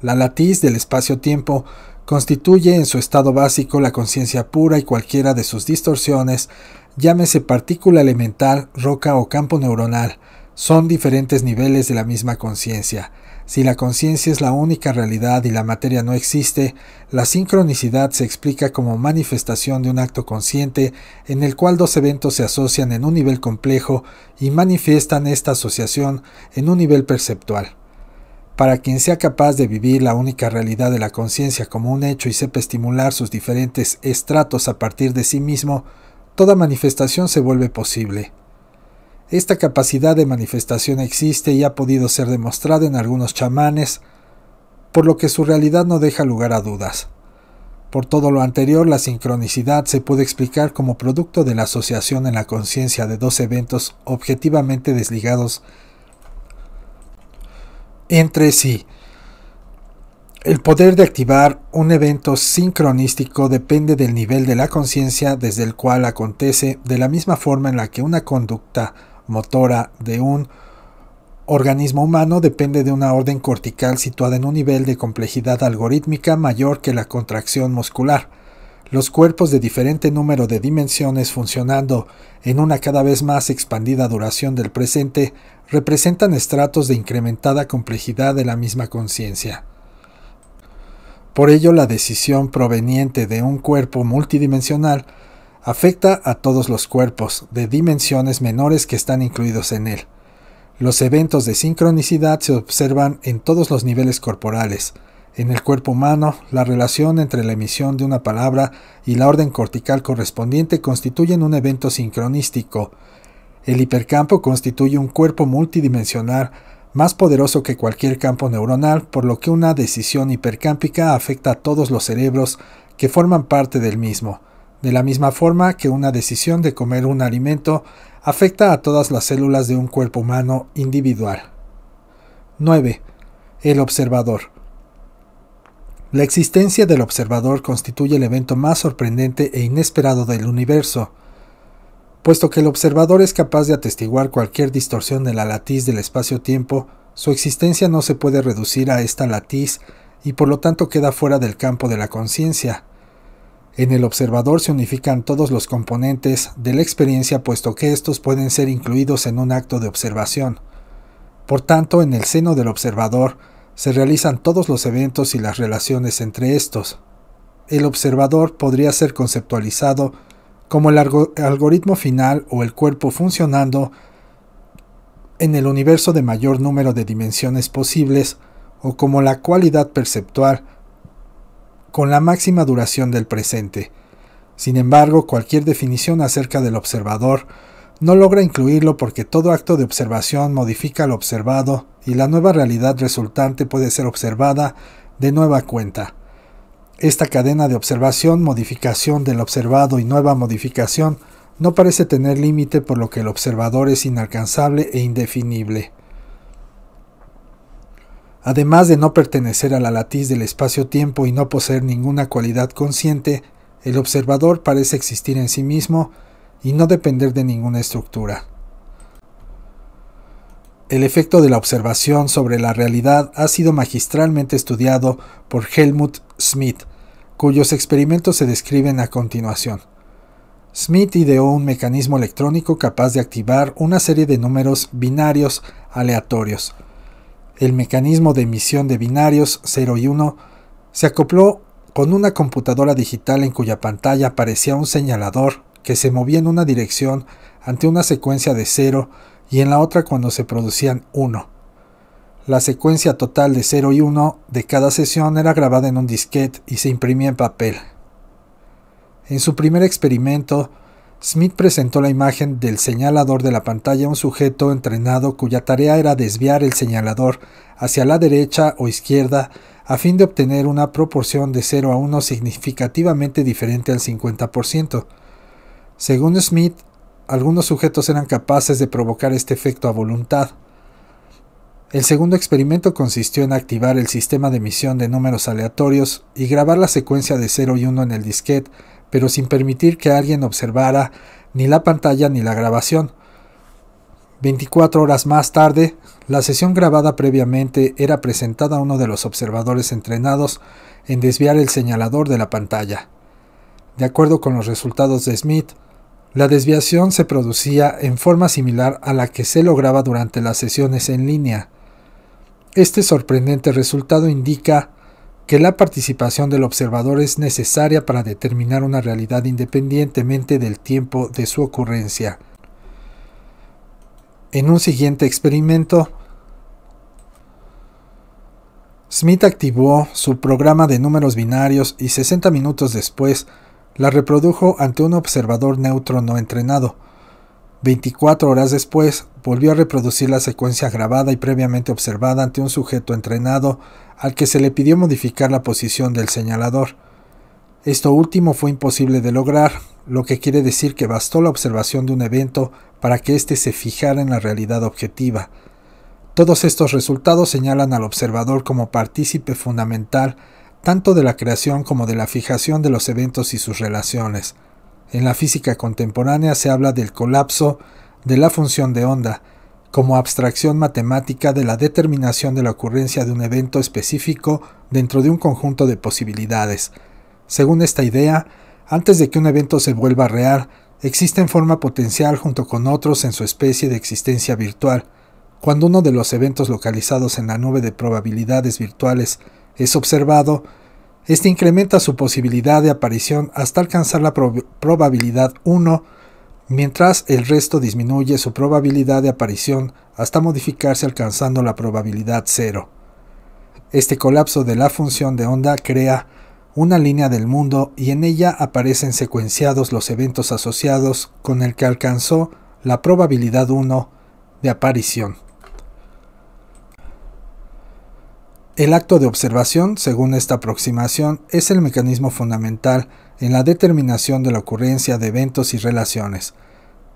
La latiz del espacio-tiempo constituye en su estado básico la conciencia pura y cualquiera de sus distorsiones, llámese partícula elemental, roca o campo neuronal, son diferentes niveles de la misma conciencia. Si la conciencia es la única realidad y la materia no existe, la sincronicidad se explica como manifestación de un acto consciente en el cual dos eventos se asocian en un nivel complejo y manifiestan esta asociación en un nivel perceptual. Para quien sea capaz de vivir la única realidad de la conciencia como un hecho y sepa estimular sus diferentes estratos a partir de sí mismo, toda manifestación se vuelve posible. Esta capacidad de manifestación existe y ha podido ser demostrada en algunos chamanes, por lo que su realidad no deja lugar a dudas. Por todo lo anterior, la sincronicidad se puede explicar como producto de la asociación en la conciencia de dos eventos objetivamente desligados entre sí. El poder de activar un evento sincronístico depende del nivel de la conciencia desde el cual acontece, de la misma forma en la que una conducta motora de un organismo humano depende de una orden cortical situada en un nivel de complejidad algorítmica mayor que la contracción muscular. Los cuerpos de diferente número de dimensiones funcionando en una cada vez más expandida duración del presente representan estratos de incrementada complejidad de la misma conciencia. Por ello, la decisión proveniente de un cuerpo multidimensional afecta a todos los cuerpos de dimensiones menores que están incluidos en él. Los eventos de sincronicidad se observan en todos los niveles corporales. En el cuerpo humano, la relación entre la emisión de una palabra y la orden cortical correspondiente constituyen un evento sincronístico. El hipercampo constituye un cuerpo multidimensional más poderoso que cualquier campo neuronal, por lo que una decisión hipercámpica afecta a todos los cerebros que forman parte del mismo de la misma forma que una decisión de comer un alimento afecta a todas las células de un cuerpo humano individual. 9. El observador. La existencia del observador constituye el evento más sorprendente e inesperado del universo, puesto que el observador es capaz de atestiguar cualquier distorsión de la latiz del espacio-tiempo, su existencia no se puede reducir a esta latiz y por lo tanto queda fuera del campo de la conciencia, en el observador se unifican todos los componentes de la experiencia puesto que estos pueden ser incluidos en un acto de observación. Por tanto, en el seno del observador se realizan todos los eventos y las relaciones entre estos. El observador podría ser conceptualizado como el algoritmo final o el cuerpo funcionando en el universo de mayor número de dimensiones posibles o como la cualidad perceptual con la máxima duración del presente. Sin embargo, cualquier definición acerca del observador no logra incluirlo porque todo acto de observación modifica lo observado y la nueva realidad resultante puede ser observada de nueva cuenta. Esta cadena de observación, modificación del observado y nueva modificación no parece tener límite por lo que el observador es inalcanzable e indefinible. Además de no pertenecer a la latiz del espacio-tiempo y no poseer ninguna cualidad consciente, el observador parece existir en sí mismo y no depender de ninguna estructura. El efecto de la observación sobre la realidad ha sido magistralmente estudiado por Helmut Smith, cuyos experimentos se describen a continuación. Smith ideó un mecanismo electrónico capaz de activar una serie de números binarios aleatorios, el mecanismo de emisión de binarios 0 y 1 se acopló con una computadora digital en cuya pantalla aparecía un señalador que se movía en una dirección ante una secuencia de 0 y en la otra cuando se producían 1. La secuencia total de 0 y 1 de cada sesión era grabada en un disquete y se imprimía en papel. En su primer experimento, Smith presentó la imagen del señalador de la pantalla a un sujeto entrenado cuya tarea era desviar el señalador hacia la derecha o izquierda a fin de obtener una proporción de 0 a 1 significativamente diferente al 50%. Según Smith, algunos sujetos eran capaces de provocar este efecto a voluntad. El segundo experimento consistió en activar el sistema de emisión de números aleatorios y grabar la secuencia de 0 y 1 en el disquete pero sin permitir que alguien observara ni la pantalla ni la grabación. 24 horas más tarde, la sesión grabada previamente era presentada a uno de los observadores entrenados en desviar el señalador de la pantalla. De acuerdo con los resultados de Smith, la desviación se producía en forma similar a la que se lograba durante las sesiones en línea. Este sorprendente resultado indica que la participación del observador es necesaria para determinar una realidad independientemente del tiempo de su ocurrencia. En un siguiente experimento, Smith activó su programa de números binarios y 60 minutos después la reprodujo ante un observador neutro no entrenado. 24 horas después, volvió a reproducir la secuencia grabada y previamente observada ante un sujeto entrenado al que se le pidió modificar la posición del señalador. Esto último fue imposible de lograr, lo que quiere decir que bastó la observación de un evento para que éste se fijara en la realidad objetiva. Todos estos resultados señalan al observador como partícipe fundamental tanto de la creación como de la fijación de los eventos y sus relaciones. En la física contemporánea se habla del colapso de la función de onda, como abstracción matemática de la determinación de la ocurrencia de un evento específico dentro de un conjunto de posibilidades. Según esta idea, antes de que un evento se vuelva real, existe en forma potencial junto con otros en su especie de existencia virtual. Cuando uno de los eventos localizados en la nube de probabilidades virtuales es observado, este incrementa su posibilidad de aparición hasta alcanzar la probabilidad 1, mientras el resto disminuye su probabilidad de aparición hasta modificarse alcanzando la probabilidad 0. Este colapso de la función de onda crea una línea del mundo y en ella aparecen secuenciados los eventos asociados con el que alcanzó la probabilidad 1 de aparición. El acto de observación, según esta aproximación, es el mecanismo fundamental en la determinación de la ocurrencia de eventos y relaciones.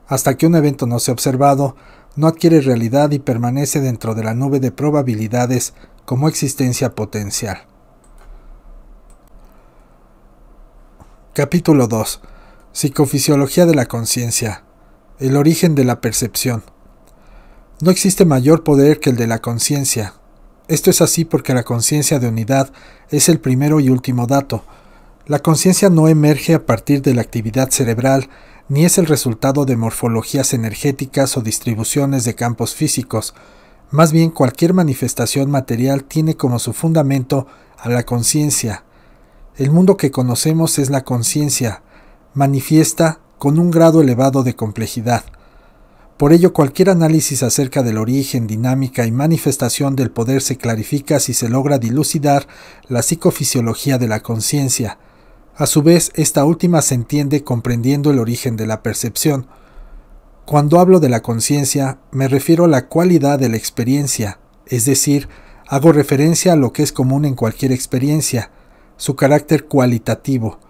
Hasta que un evento no sea observado, no adquiere realidad y permanece dentro de la nube de probabilidades como existencia potencial. Capítulo 2. Psicofisiología de la conciencia. El origen de la percepción. No existe mayor poder que el de la conciencia, esto es así porque la conciencia de unidad es el primero y último dato. La conciencia no emerge a partir de la actividad cerebral, ni es el resultado de morfologías energéticas o distribuciones de campos físicos. Más bien cualquier manifestación material tiene como su fundamento a la conciencia. El mundo que conocemos es la conciencia, manifiesta con un grado elevado de complejidad. Por ello, cualquier análisis acerca del origen, dinámica y manifestación del poder se clarifica si se logra dilucidar la psicofisiología de la conciencia. A su vez, esta última se entiende comprendiendo el origen de la percepción. Cuando hablo de la conciencia, me refiero a la cualidad de la experiencia, es decir, hago referencia a lo que es común en cualquier experiencia, su carácter cualitativo.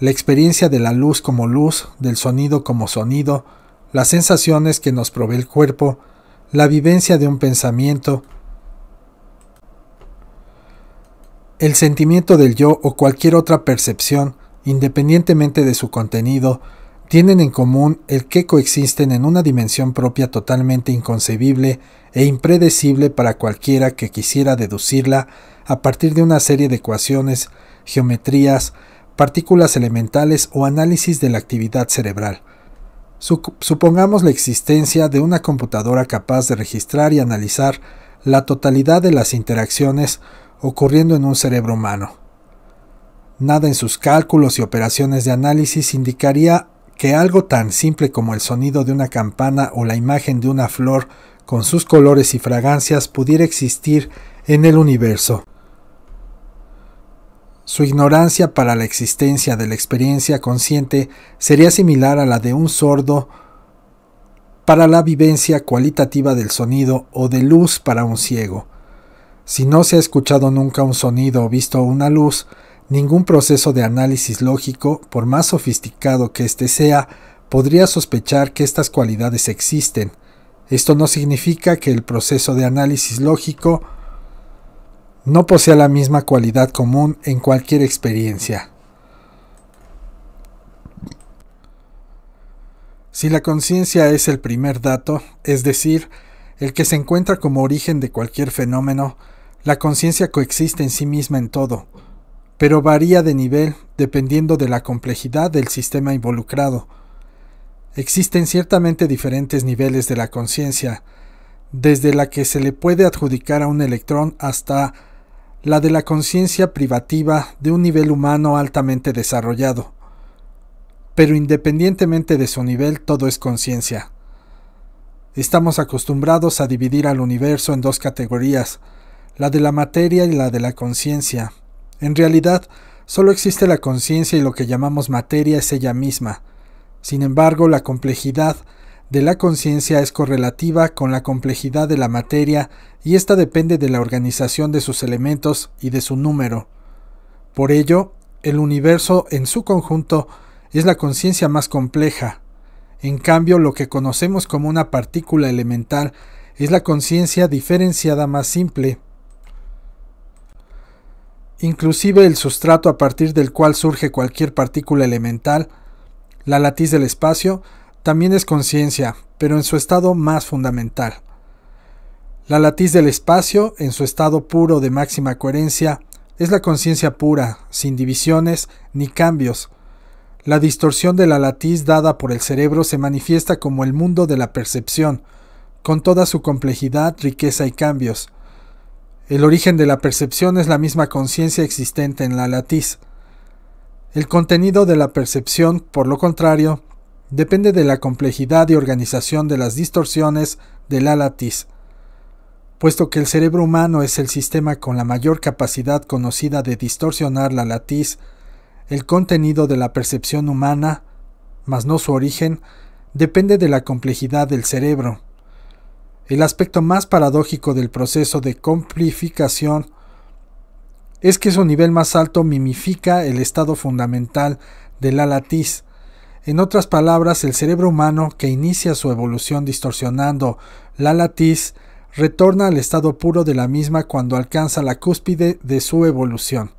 La experiencia de la luz como luz, del sonido como sonido, las sensaciones que nos provee el cuerpo, la vivencia de un pensamiento, el sentimiento del yo o cualquier otra percepción, independientemente de su contenido, tienen en común el que coexisten en una dimensión propia totalmente inconcebible e impredecible para cualquiera que quisiera deducirla a partir de una serie de ecuaciones, geometrías, partículas elementales o análisis de la actividad cerebral. Supongamos la existencia de una computadora capaz de registrar y analizar la totalidad de las interacciones ocurriendo en un cerebro humano. Nada en sus cálculos y operaciones de análisis indicaría que algo tan simple como el sonido de una campana o la imagen de una flor con sus colores y fragancias pudiera existir en el universo. Su ignorancia para la existencia de la experiencia consciente sería similar a la de un sordo para la vivencia cualitativa del sonido o de luz para un ciego. Si no se ha escuchado nunca un sonido o visto una luz, ningún proceso de análisis lógico, por más sofisticado que éste sea, podría sospechar que estas cualidades existen. Esto no significa que el proceso de análisis lógico no posee la misma cualidad común en cualquier experiencia. Si la conciencia es el primer dato, es decir, el que se encuentra como origen de cualquier fenómeno, la conciencia coexiste en sí misma en todo, pero varía de nivel dependiendo de la complejidad del sistema involucrado. Existen ciertamente diferentes niveles de la conciencia, desde la que se le puede adjudicar a un electrón hasta la de la conciencia privativa de un nivel humano altamente desarrollado. Pero independientemente de su nivel, todo es conciencia. Estamos acostumbrados a dividir al universo en dos categorías, la de la materia y la de la conciencia. En realidad, solo existe la conciencia y lo que llamamos materia es ella misma. Sin embargo, la complejidad de la conciencia es correlativa con la complejidad de la materia y ésta depende de la organización de sus elementos y de su número. Por ello, el universo en su conjunto es la conciencia más compleja. En cambio, lo que conocemos como una partícula elemental es la conciencia diferenciada más simple. Inclusive el sustrato a partir del cual surge cualquier partícula elemental, la latiz del espacio, también es conciencia, pero en su estado más fundamental. La latiz del espacio, en su estado puro de máxima coherencia, es la conciencia pura, sin divisiones ni cambios. La distorsión de la latiz dada por el cerebro se manifiesta como el mundo de la percepción, con toda su complejidad, riqueza y cambios. El origen de la percepción es la misma conciencia existente en la latiz. El contenido de la percepción, por lo contrario, depende de la complejidad y organización de las distorsiones del la latiz. puesto que el cerebro humano es el sistema con la mayor capacidad conocida de distorsionar la latiz, el contenido de la percepción humana, mas no su origen, depende de la complejidad del cerebro. El aspecto más paradójico del proceso de complificación es que su nivel más alto mimifica el estado fundamental de la latiz. En otras palabras, el cerebro humano, que inicia su evolución distorsionando la latiz, retorna al estado puro de la misma cuando alcanza la cúspide de su evolución.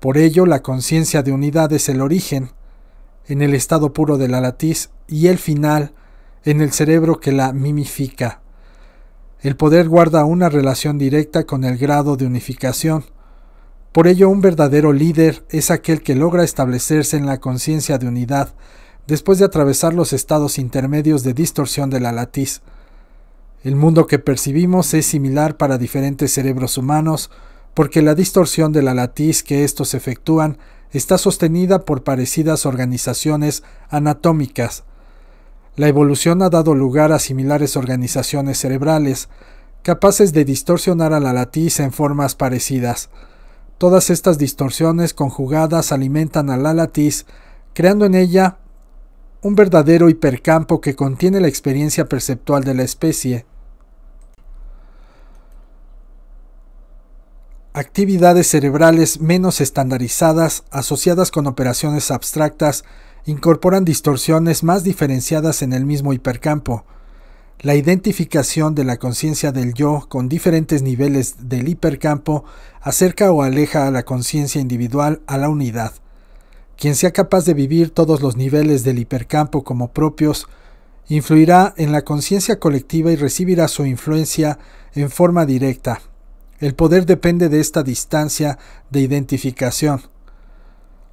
Por ello, la conciencia de unidad es el origen, en el estado puro de la latiz, y el final, en el cerebro que la mimifica. El poder guarda una relación directa con el grado de unificación. Por ello, un verdadero líder es aquel que logra establecerse en la conciencia de unidad, después de atravesar los estados intermedios de distorsión de la latiz. El mundo que percibimos es similar para diferentes cerebros humanos, porque la distorsión de la latiz que estos efectúan está sostenida por parecidas organizaciones anatómicas. La evolución ha dado lugar a similares organizaciones cerebrales, capaces de distorsionar a la latiz en formas parecidas. Todas estas distorsiones conjugadas alimentan a la creando en ella un verdadero hipercampo que contiene la experiencia perceptual de la especie. Actividades cerebrales menos estandarizadas, asociadas con operaciones abstractas, incorporan distorsiones más diferenciadas en el mismo hipercampo, la identificación de la conciencia del yo con diferentes niveles del hipercampo acerca o aleja a la conciencia individual a la unidad. Quien sea capaz de vivir todos los niveles del hipercampo como propios, influirá en la conciencia colectiva y recibirá su influencia en forma directa. El poder depende de esta distancia de identificación.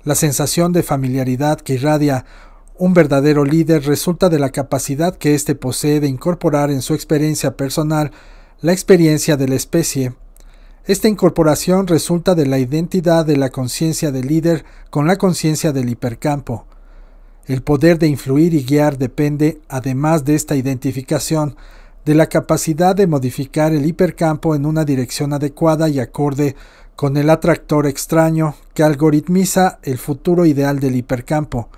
La sensación de familiaridad que irradia un verdadero líder resulta de la capacidad que éste posee de incorporar en su experiencia personal la experiencia de la especie. Esta incorporación resulta de la identidad de la conciencia del líder con la conciencia del hipercampo. El poder de influir y guiar depende, además de esta identificación, de la capacidad de modificar el hipercampo en una dirección adecuada y acorde con el atractor extraño que algoritmiza el futuro ideal del hipercampo.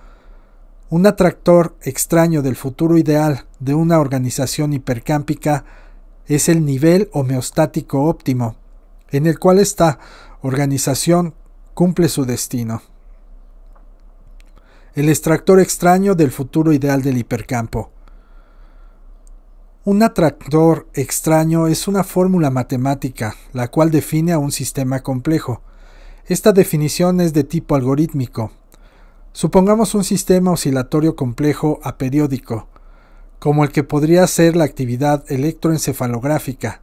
Un atractor extraño del futuro ideal de una organización hipercámpica es el nivel homeostático óptimo, en el cual esta organización cumple su destino. El extractor extraño del futuro ideal del hipercampo. Un atractor extraño es una fórmula matemática, la cual define a un sistema complejo. Esta definición es de tipo algorítmico, Supongamos un sistema oscilatorio complejo periódico como el que podría ser la actividad electroencefalográfica.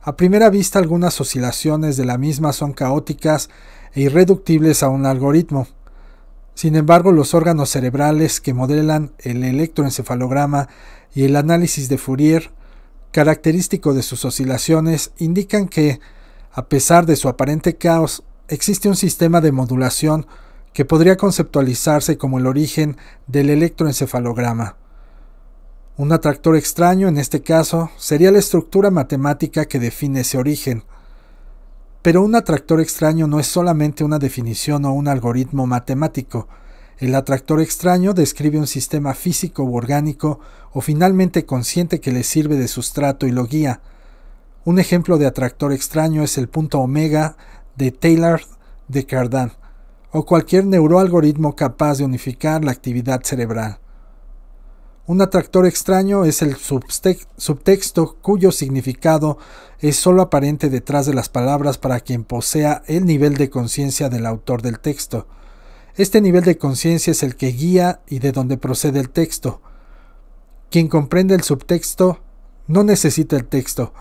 A primera vista algunas oscilaciones de la misma son caóticas e irreductibles a un algoritmo. Sin embargo, los órganos cerebrales que modelan el electroencefalograma y el análisis de Fourier, característico de sus oscilaciones, indican que, a pesar de su aparente caos, existe un sistema de modulación que podría conceptualizarse como el origen del electroencefalograma. Un atractor extraño, en este caso, sería la estructura matemática que define ese origen. Pero un atractor extraño no es solamente una definición o un algoritmo matemático. El atractor extraño describe un sistema físico u orgánico o finalmente consciente que le sirve de sustrato y lo guía. Un ejemplo de atractor extraño es el punto omega de Taylor de Cardan, o cualquier neuroalgoritmo capaz de unificar la actividad cerebral. Un atractor extraño es el subtexto cuyo significado es solo aparente detrás de las palabras para quien posea el nivel de conciencia del autor del texto. Este nivel de conciencia es el que guía y de donde procede el texto. Quien comprende el subtexto no necesita el texto.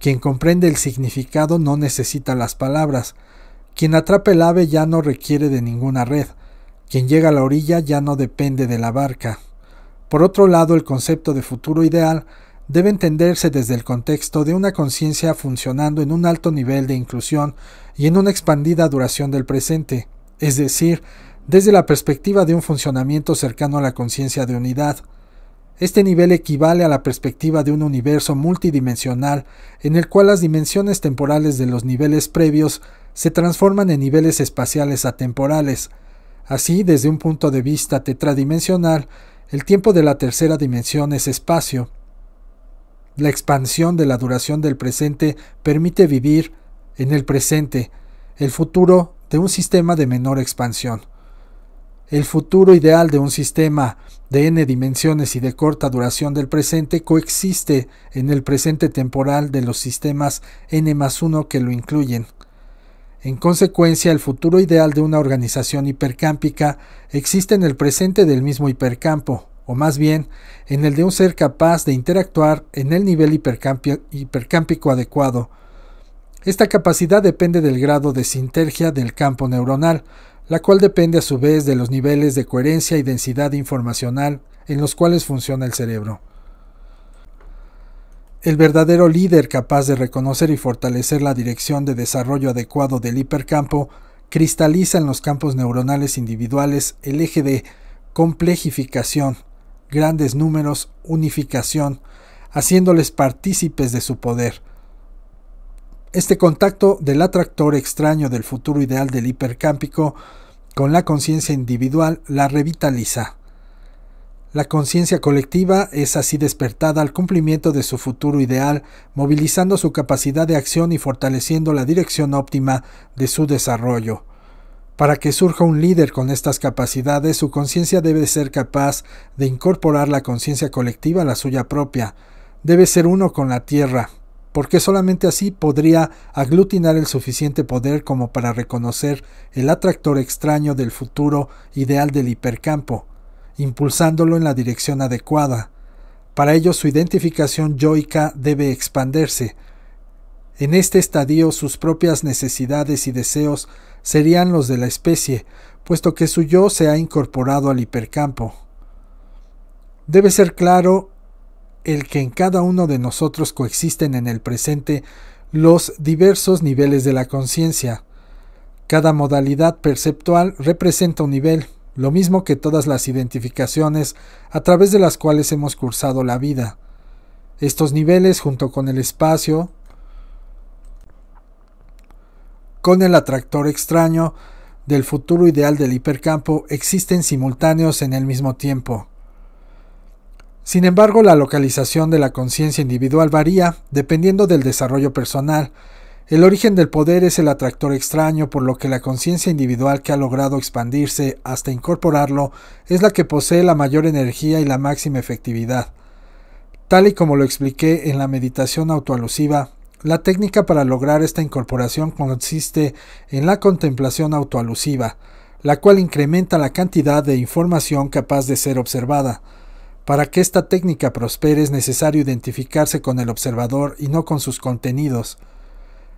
Quien comprende el significado no necesita las palabras. Quien atrape el ave ya no requiere de ninguna red, quien llega a la orilla ya no depende de la barca. Por otro lado, el concepto de futuro ideal debe entenderse desde el contexto de una conciencia funcionando en un alto nivel de inclusión y en una expandida duración del presente, es decir, desde la perspectiva de un funcionamiento cercano a la conciencia de unidad. Este nivel equivale a la perspectiva de un universo multidimensional en el cual las dimensiones temporales de los niveles previos se transforman en niveles espaciales atemporales. Así, desde un punto de vista tetradimensional, el tiempo de la tercera dimensión es espacio. La expansión de la duración del presente permite vivir en el presente el futuro de un sistema de menor expansión. El futuro ideal de un sistema de n dimensiones y de corta duración del presente coexiste en el presente temporal de los sistemas n más 1 que lo incluyen. En consecuencia, el futuro ideal de una organización hipercámpica existe en el presente del mismo hipercampo, o más bien, en el de un ser capaz de interactuar en el nivel hipercámpico adecuado. Esta capacidad depende del grado de sintergia del campo neuronal, la cual depende a su vez de los niveles de coherencia y densidad informacional en los cuales funciona el cerebro. El verdadero líder capaz de reconocer y fortalecer la dirección de desarrollo adecuado del hipercampo cristaliza en los campos neuronales individuales el eje de complejificación, grandes números, unificación, haciéndoles partícipes de su poder. Este contacto del atractor extraño del futuro ideal del hipercámpico con la conciencia individual la revitaliza. La conciencia colectiva es así despertada al cumplimiento de su futuro ideal, movilizando su capacidad de acción y fortaleciendo la dirección óptima de su desarrollo. Para que surja un líder con estas capacidades, su conciencia debe ser capaz de incorporar la conciencia colectiva a la suya propia. Debe ser uno con la tierra, porque solamente así podría aglutinar el suficiente poder como para reconocer el atractor extraño del futuro ideal del hipercampo, impulsándolo en la dirección adecuada. Para ello su identificación yoica debe expandirse. En este estadio sus propias necesidades y deseos serían los de la especie, puesto que su yo se ha incorporado al hipercampo. Debe ser claro el que en cada uno de nosotros coexisten en el presente los diversos niveles de la conciencia. Cada modalidad perceptual representa un nivel, lo mismo que todas las identificaciones a través de las cuales hemos cursado la vida. Estos niveles, junto con el espacio, con el atractor extraño del futuro ideal del hipercampo, existen simultáneos en el mismo tiempo. Sin embargo, la localización de la conciencia individual varía dependiendo del desarrollo personal, el origen del poder es el atractor extraño, por lo que la conciencia individual que ha logrado expandirse hasta incorporarlo es la que posee la mayor energía y la máxima efectividad. Tal y como lo expliqué en la meditación autoalusiva, la técnica para lograr esta incorporación consiste en la contemplación autoalusiva, la cual incrementa la cantidad de información capaz de ser observada. Para que esta técnica prospere es necesario identificarse con el observador y no con sus contenidos.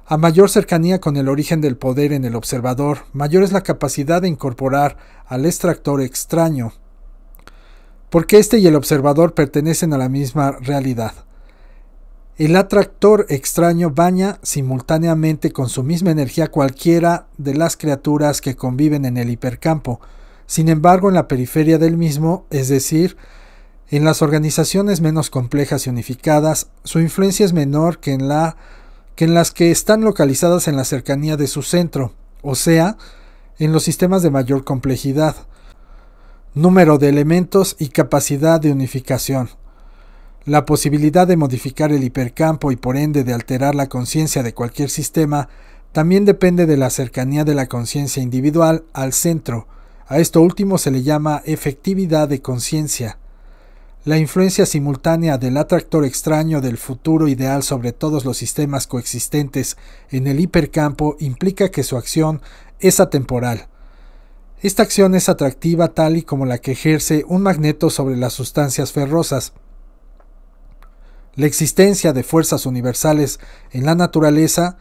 A mayor cercanía con el origen del poder en el observador, mayor es la capacidad de incorporar al extractor extraño, porque éste y el observador pertenecen a la misma realidad. El atractor extraño baña simultáneamente con su misma energía cualquiera de las criaturas que conviven en el hipercampo. Sin embargo, en la periferia del mismo, es decir, en las organizaciones menos complejas y unificadas, su influencia es menor que en la que en las que están localizadas en la cercanía de su centro, o sea, en los sistemas de mayor complejidad, número de elementos y capacidad de unificación. La posibilidad de modificar el hipercampo y por ende de alterar la conciencia de cualquier sistema también depende de la cercanía de la conciencia individual al centro. A esto último se le llama efectividad de conciencia. La influencia simultánea del atractor extraño del futuro ideal sobre todos los sistemas coexistentes en el hipercampo implica que su acción es atemporal. Esta acción es atractiva tal y como la que ejerce un magneto sobre las sustancias ferrosas. La existencia de fuerzas universales en la naturaleza,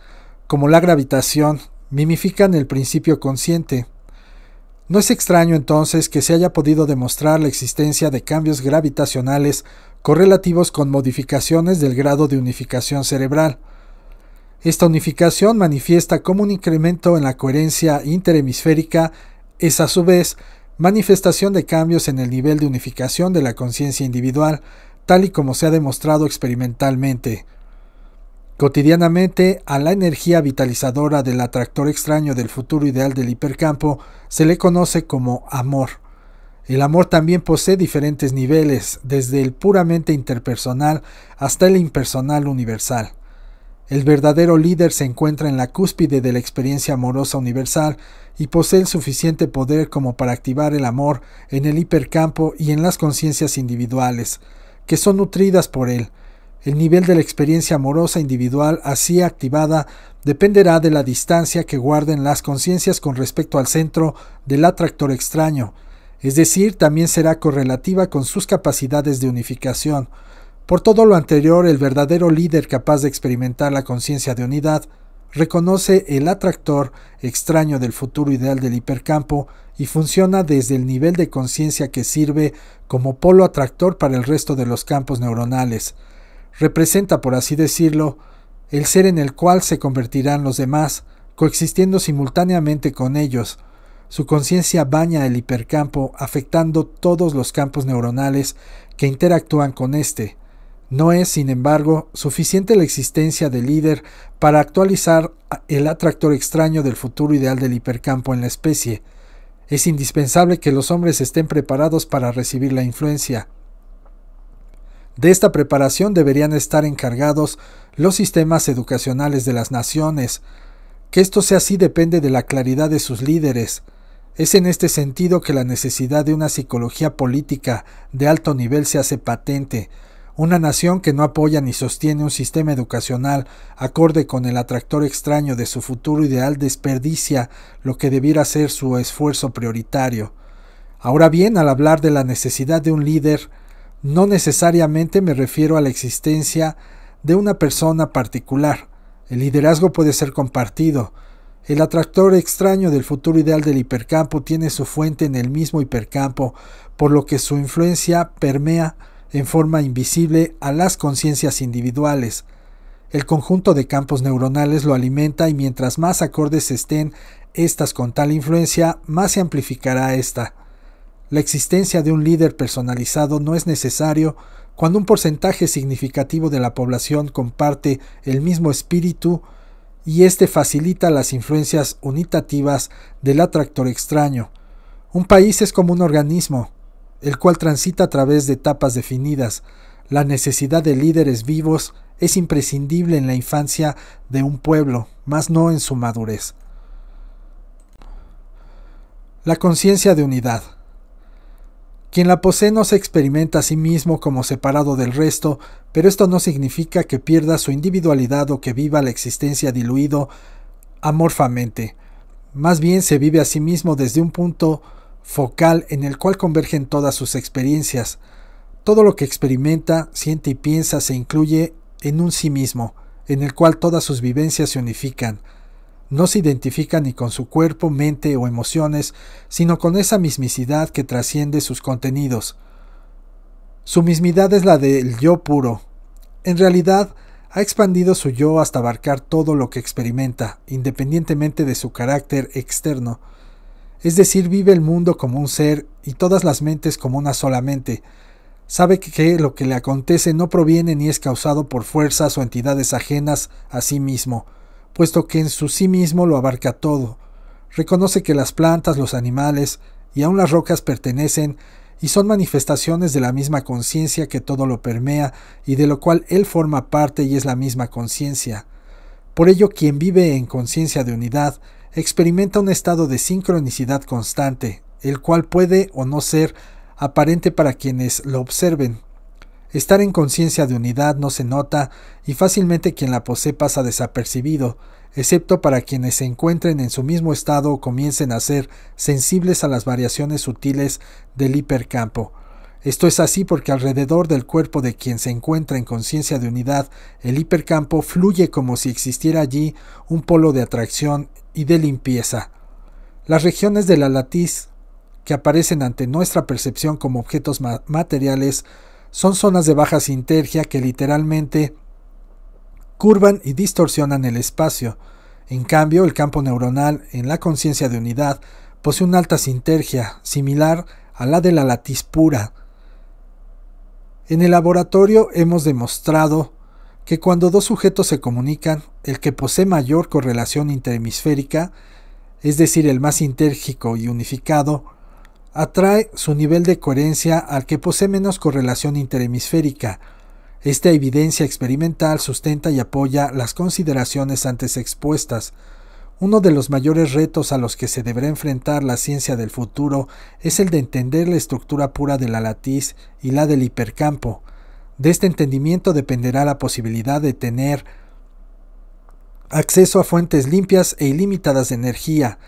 como la gravitación, mimifican el principio consciente. No es extraño entonces que se haya podido demostrar la existencia de cambios gravitacionales correlativos con modificaciones del grado de unificación cerebral. Esta unificación manifiesta como un incremento en la coherencia interhemisférica es a su vez manifestación de cambios en el nivel de unificación de la conciencia individual, tal y como se ha demostrado experimentalmente. Cotidianamente, a la energía vitalizadora del atractor extraño del futuro ideal del hipercampo se le conoce como amor. El amor también posee diferentes niveles, desde el puramente interpersonal hasta el impersonal universal. El verdadero líder se encuentra en la cúspide de la experiencia amorosa universal y posee el suficiente poder como para activar el amor en el hipercampo y en las conciencias individuales, que son nutridas por él, el nivel de la experiencia amorosa individual así activada dependerá de la distancia que guarden las conciencias con respecto al centro del atractor extraño, es decir, también será correlativa con sus capacidades de unificación. Por todo lo anterior, el verdadero líder capaz de experimentar la conciencia de unidad reconoce el atractor extraño del futuro ideal del hipercampo y funciona desde el nivel de conciencia que sirve como polo atractor para el resto de los campos neuronales representa, por así decirlo, el ser en el cual se convertirán los demás, coexistiendo simultáneamente con ellos. Su conciencia baña el hipercampo, afectando todos los campos neuronales que interactúan con éste. No es, sin embargo, suficiente la existencia del líder para actualizar el atractor extraño del futuro ideal del hipercampo en la especie. Es indispensable que los hombres estén preparados para recibir la influencia. De esta preparación deberían estar encargados los sistemas educacionales de las naciones. Que esto sea así depende de la claridad de sus líderes. Es en este sentido que la necesidad de una psicología política de alto nivel se hace patente. Una nación que no apoya ni sostiene un sistema educacional acorde con el atractor extraño de su futuro ideal desperdicia lo que debiera ser su esfuerzo prioritario. Ahora bien, al hablar de la necesidad de un líder, no necesariamente me refiero a la existencia de una persona particular. El liderazgo puede ser compartido. El atractor extraño del futuro ideal del hipercampo tiene su fuente en el mismo hipercampo, por lo que su influencia permea en forma invisible a las conciencias individuales. El conjunto de campos neuronales lo alimenta y mientras más acordes estén estas con tal influencia, más se amplificará esta. La existencia de un líder personalizado no es necesario cuando un porcentaje significativo de la población comparte el mismo espíritu y éste facilita las influencias unitativas del atractor extraño. Un país es como un organismo, el cual transita a través de etapas definidas. La necesidad de líderes vivos es imprescindible en la infancia de un pueblo, mas no en su madurez. La conciencia de unidad. Quien la posee no se experimenta a sí mismo como separado del resto, pero esto no significa que pierda su individualidad o que viva la existencia diluido amorfamente. Más bien se vive a sí mismo desde un punto focal en el cual convergen todas sus experiencias. Todo lo que experimenta, siente y piensa se incluye en un sí mismo, en el cual todas sus vivencias se unifican no se identifica ni con su cuerpo, mente o emociones, sino con esa mismicidad que trasciende sus contenidos. Su mismidad es la del yo puro. En realidad, ha expandido su yo hasta abarcar todo lo que experimenta, independientemente de su carácter externo. Es decir, vive el mundo como un ser y todas las mentes como una sola mente. Sabe que lo que le acontece no proviene ni es causado por fuerzas o entidades ajenas a sí mismo puesto que en su sí mismo lo abarca todo. Reconoce que las plantas, los animales y aun las rocas pertenecen y son manifestaciones de la misma conciencia que todo lo permea y de lo cual él forma parte y es la misma conciencia. Por ello, quien vive en conciencia de unidad experimenta un estado de sincronicidad constante, el cual puede o no ser aparente para quienes lo observen, Estar en conciencia de unidad no se nota y fácilmente quien la posee pasa desapercibido, excepto para quienes se encuentren en su mismo estado o comiencen a ser sensibles a las variaciones sutiles del hipercampo. Esto es así porque alrededor del cuerpo de quien se encuentra en conciencia de unidad, el hipercampo fluye como si existiera allí un polo de atracción y de limpieza. Las regiones de la latiz que aparecen ante nuestra percepción como objetos materiales son zonas de baja sinergia que literalmente curvan y distorsionan el espacio. En cambio, el campo neuronal en la conciencia de unidad posee una alta sinergia similar a la de la latiz pura. En el laboratorio hemos demostrado que cuando dos sujetos se comunican, el que posee mayor correlación interhemisférica, es decir, el más sintérgico y unificado, atrae su nivel de coherencia al que posee menos correlación interhemisférica. Esta evidencia experimental sustenta y apoya las consideraciones antes expuestas. Uno de los mayores retos a los que se deberá enfrentar la ciencia del futuro es el de entender la estructura pura de la latiz y la del hipercampo. De este entendimiento dependerá la posibilidad de tener acceso a fuentes limpias e ilimitadas de energía,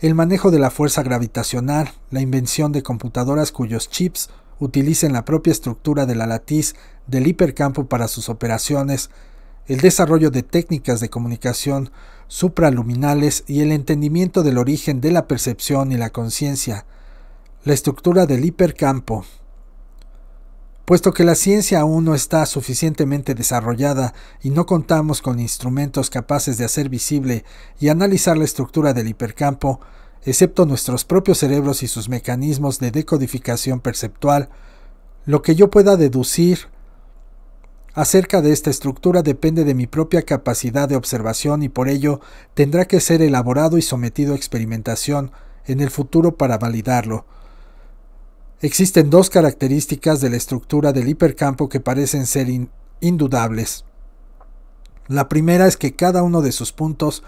el manejo de la fuerza gravitacional, la invención de computadoras cuyos chips utilicen la propia estructura de la latiz del hipercampo para sus operaciones, el desarrollo de técnicas de comunicación supraluminales y el entendimiento del origen de la percepción y la conciencia, la estructura del hipercampo, Puesto que la ciencia aún no está suficientemente desarrollada y no contamos con instrumentos capaces de hacer visible y analizar la estructura del hipercampo, excepto nuestros propios cerebros y sus mecanismos de decodificación perceptual, lo que yo pueda deducir acerca de esta estructura depende de mi propia capacidad de observación y por ello tendrá que ser elaborado y sometido a experimentación en el futuro para validarlo. Existen dos características de la estructura del hipercampo que parecen ser indudables. La primera es que cada uno de sus puntos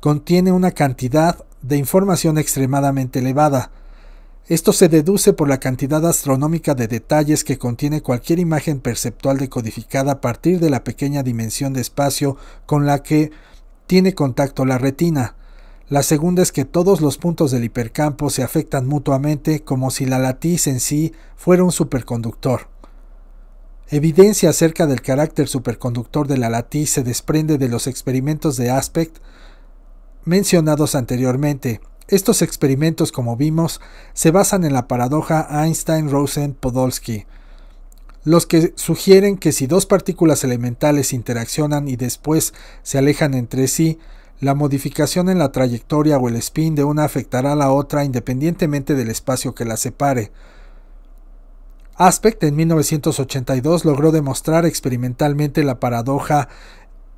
contiene una cantidad de información extremadamente elevada. Esto se deduce por la cantidad astronómica de detalles que contiene cualquier imagen perceptual decodificada a partir de la pequeña dimensión de espacio con la que tiene contacto la retina. La segunda es que todos los puntos del hipercampo se afectan mutuamente como si la latiz en sí fuera un superconductor. Evidencia acerca del carácter superconductor de la latiz se desprende de los experimentos de Aspect mencionados anteriormente. Estos experimentos, como vimos, se basan en la paradoja Einstein-Rosen-Podolsky, los que sugieren que si dos partículas elementales interaccionan y después se alejan entre sí, la modificación en la trayectoria o el spin de una afectará a la otra independientemente del espacio que la separe. Aspect en 1982 logró demostrar experimentalmente la paradoja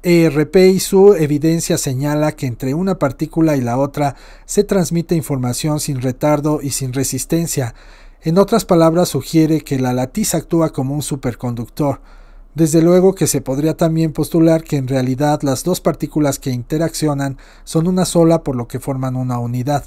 ERP y su evidencia señala que entre una partícula y la otra se transmite información sin retardo y sin resistencia. En otras palabras, sugiere que la latiz actúa como un superconductor. Desde luego que se podría también postular que en realidad las dos partículas que interaccionan son una sola por lo que forman una unidad.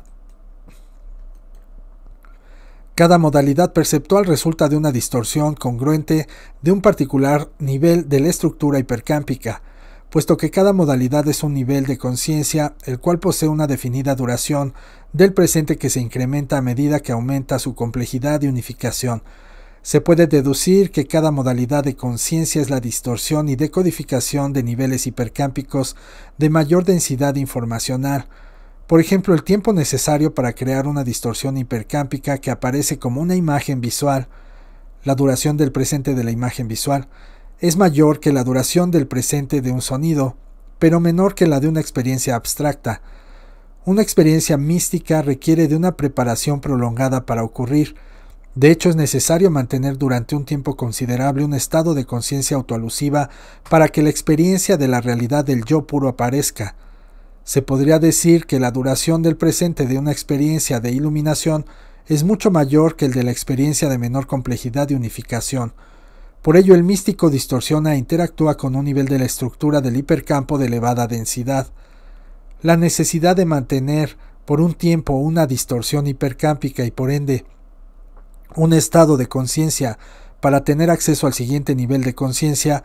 Cada modalidad perceptual resulta de una distorsión congruente de un particular nivel de la estructura hipercámpica, puesto que cada modalidad es un nivel de conciencia el cual posee una definida duración del presente que se incrementa a medida que aumenta su complejidad y unificación, se puede deducir que cada modalidad de conciencia es la distorsión y decodificación de niveles hipercámpicos de mayor densidad informacional. Por ejemplo, el tiempo necesario para crear una distorsión hipercámpica que aparece como una imagen visual, la duración del presente de la imagen visual, es mayor que la duración del presente de un sonido, pero menor que la de una experiencia abstracta. Una experiencia mística requiere de una preparación prolongada para ocurrir, de hecho, es necesario mantener durante un tiempo considerable un estado de conciencia autoalusiva para que la experiencia de la realidad del yo puro aparezca. Se podría decir que la duración del presente de una experiencia de iluminación es mucho mayor que el de la experiencia de menor complejidad y unificación. Por ello, el místico distorsiona e interactúa con un nivel de la estructura del hipercampo de elevada densidad. La necesidad de mantener por un tiempo una distorsión hipercámpica y por ende un estado de conciencia para tener acceso al siguiente nivel de conciencia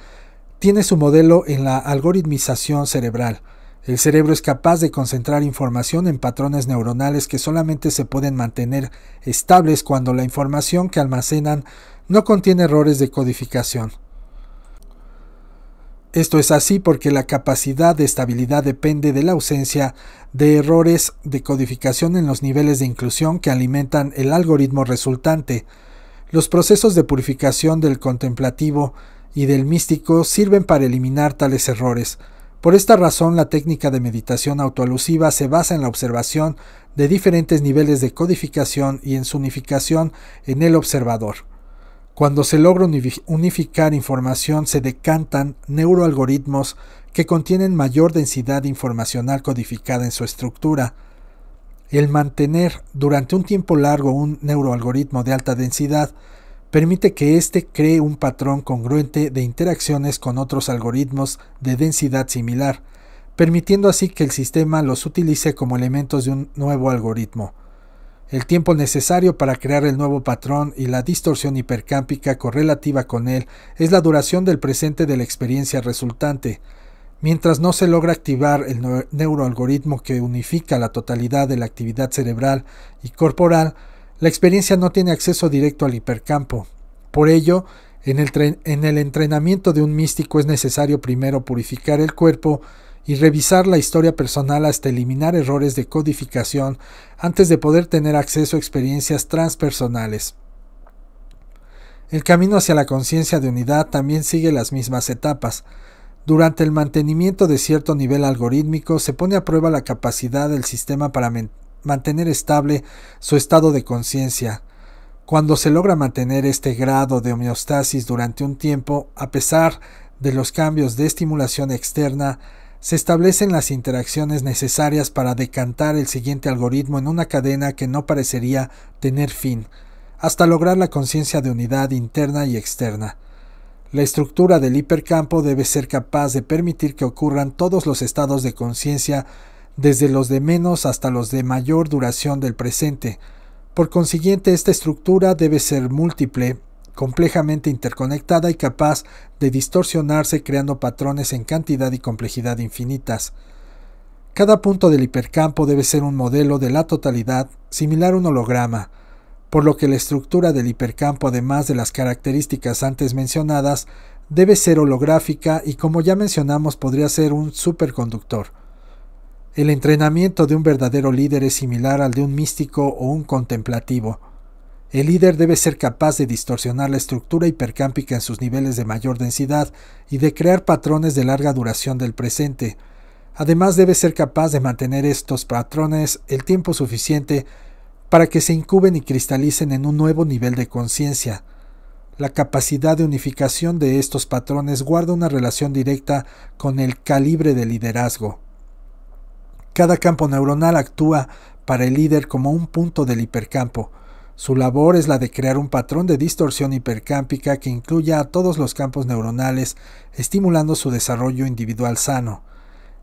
tiene su modelo en la algoritmización cerebral. El cerebro es capaz de concentrar información en patrones neuronales que solamente se pueden mantener estables cuando la información que almacenan no contiene errores de codificación. Esto es así porque la capacidad de estabilidad depende de la ausencia de errores de codificación en los niveles de inclusión que alimentan el algoritmo resultante. Los procesos de purificación del contemplativo y del místico sirven para eliminar tales errores. Por esta razón, la técnica de meditación autoalusiva se basa en la observación de diferentes niveles de codificación y en su unificación en el observador. Cuando se logra unificar información se decantan neuroalgoritmos que contienen mayor densidad informacional codificada en su estructura. El mantener durante un tiempo largo un neuroalgoritmo de alta densidad permite que éste cree un patrón congruente de interacciones con otros algoritmos de densidad similar, permitiendo así que el sistema los utilice como elementos de un nuevo algoritmo el tiempo necesario para crear el nuevo patrón y la distorsión hipercámpica correlativa con él es la duración del presente de la experiencia resultante. Mientras no se logra activar el neuroalgoritmo que unifica la totalidad de la actividad cerebral y corporal, la experiencia no tiene acceso directo al hipercampo. Por ello, en el, en el entrenamiento de un místico es necesario primero purificar el cuerpo y revisar la historia personal hasta eliminar errores de codificación antes de poder tener acceso a experiencias transpersonales. El camino hacia la conciencia de unidad también sigue las mismas etapas. Durante el mantenimiento de cierto nivel algorítmico se pone a prueba la capacidad del sistema para mantener estable su estado de conciencia. Cuando se logra mantener este grado de homeostasis durante un tiempo, a pesar de los cambios de estimulación externa, se establecen las interacciones necesarias para decantar el siguiente algoritmo en una cadena que no parecería tener fin, hasta lograr la conciencia de unidad interna y externa. La estructura del hipercampo debe ser capaz de permitir que ocurran todos los estados de conciencia, desde los de menos hasta los de mayor duración del presente. Por consiguiente, esta estructura debe ser múltiple complejamente interconectada y capaz de distorsionarse creando patrones en cantidad y complejidad infinitas. Cada punto del hipercampo debe ser un modelo de la totalidad, similar a un holograma, por lo que la estructura del hipercampo, además de las características antes mencionadas, debe ser holográfica y como ya mencionamos podría ser un superconductor. El entrenamiento de un verdadero líder es similar al de un místico o un contemplativo. El líder debe ser capaz de distorsionar la estructura hipercámpica en sus niveles de mayor densidad y de crear patrones de larga duración del presente. Además debe ser capaz de mantener estos patrones el tiempo suficiente para que se incuben y cristalicen en un nuevo nivel de conciencia. La capacidad de unificación de estos patrones guarda una relación directa con el calibre de liderazgo. Cada campo neuronal actúa para el líder como un punto del hipercampo, su labor es la de crear un patrón de distorsión hipercámpica que incluya a todos los campos neuronales, estimulando su desarrollo individual sano.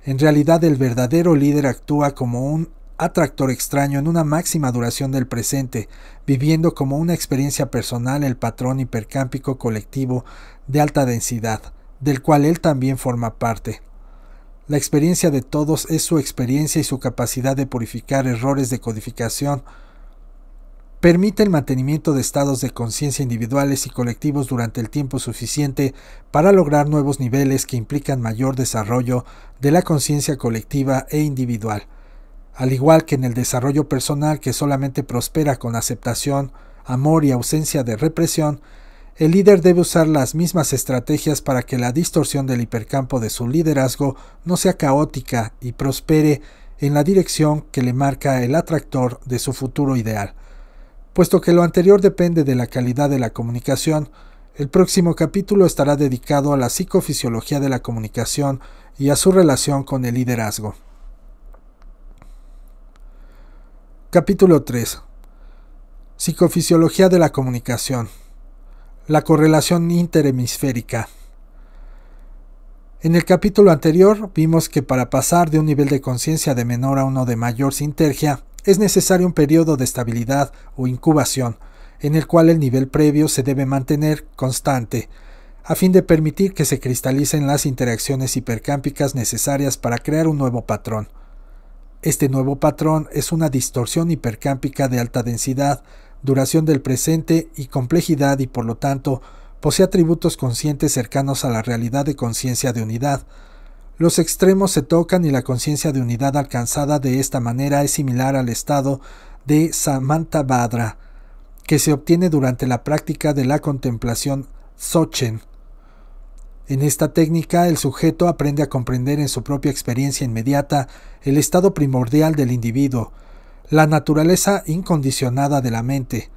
En realidad el verdadero líder actúa como un atractor extraño en una máxima duración del presente, viviendo como una experiencia personal el patrón hipercámpico colectivo de alta densidad, del cual él también forma parte. La experiencia de todos es su experiencia y su capacidad de purificar errores de codificación, permite el mantenimiento de estados de conciencia individuales y colectivos durante el tiempo suficiente para lograr nuevos niveles que implican mayor desarrollo de la conciencia colectiva e individual, al igual que en el desarrollo personal que solamente prospera con aceptación, amor y ausencia de represión, el líder debe usar las mismas estrategias para que la distorsión del hipercampo de su liderazgo no sea caótica y prospere en la dirección que le marca el atractor de su futuro ideal. Puesto que lo anterior depende de la calidad de la comunicación, el próximo capítulo estará dedicado a la psicofisiología de la comunicación y a su relación con el liderazgo. Capítulo 3. Psicofisiología de la comunicación. La correlación interhemisférica. En el capítulo anterior vimos que para pasar de un nivel de conciencia de menor a uno de mayor sintergia, es necesario un periodo de estabilidad o incubación, en el cual el nivel previo se debe mantener constante, a fin de permitir que se cristalicen las interacciones hipercámpicas necesarias para crear un nuevo patrón. Este nuevo patrón es una distorsión hipercámpica de alta densidad, duración del presente y complejidad y por lo tanto posee atributos conscientes cercanos a la realidad de conciencia de unidad, los extremos se tocan y la conciencia de unidad alcanzada de esta manera es similar al estado de Samantabhadra, que se obtiene durante la práctica de la contemplación Sochen. En esta técnica, el sujeto aprende a comprender en su propia experiencia inmediata el estado primordial del individuo, la naturaleza incondicionada de la mente.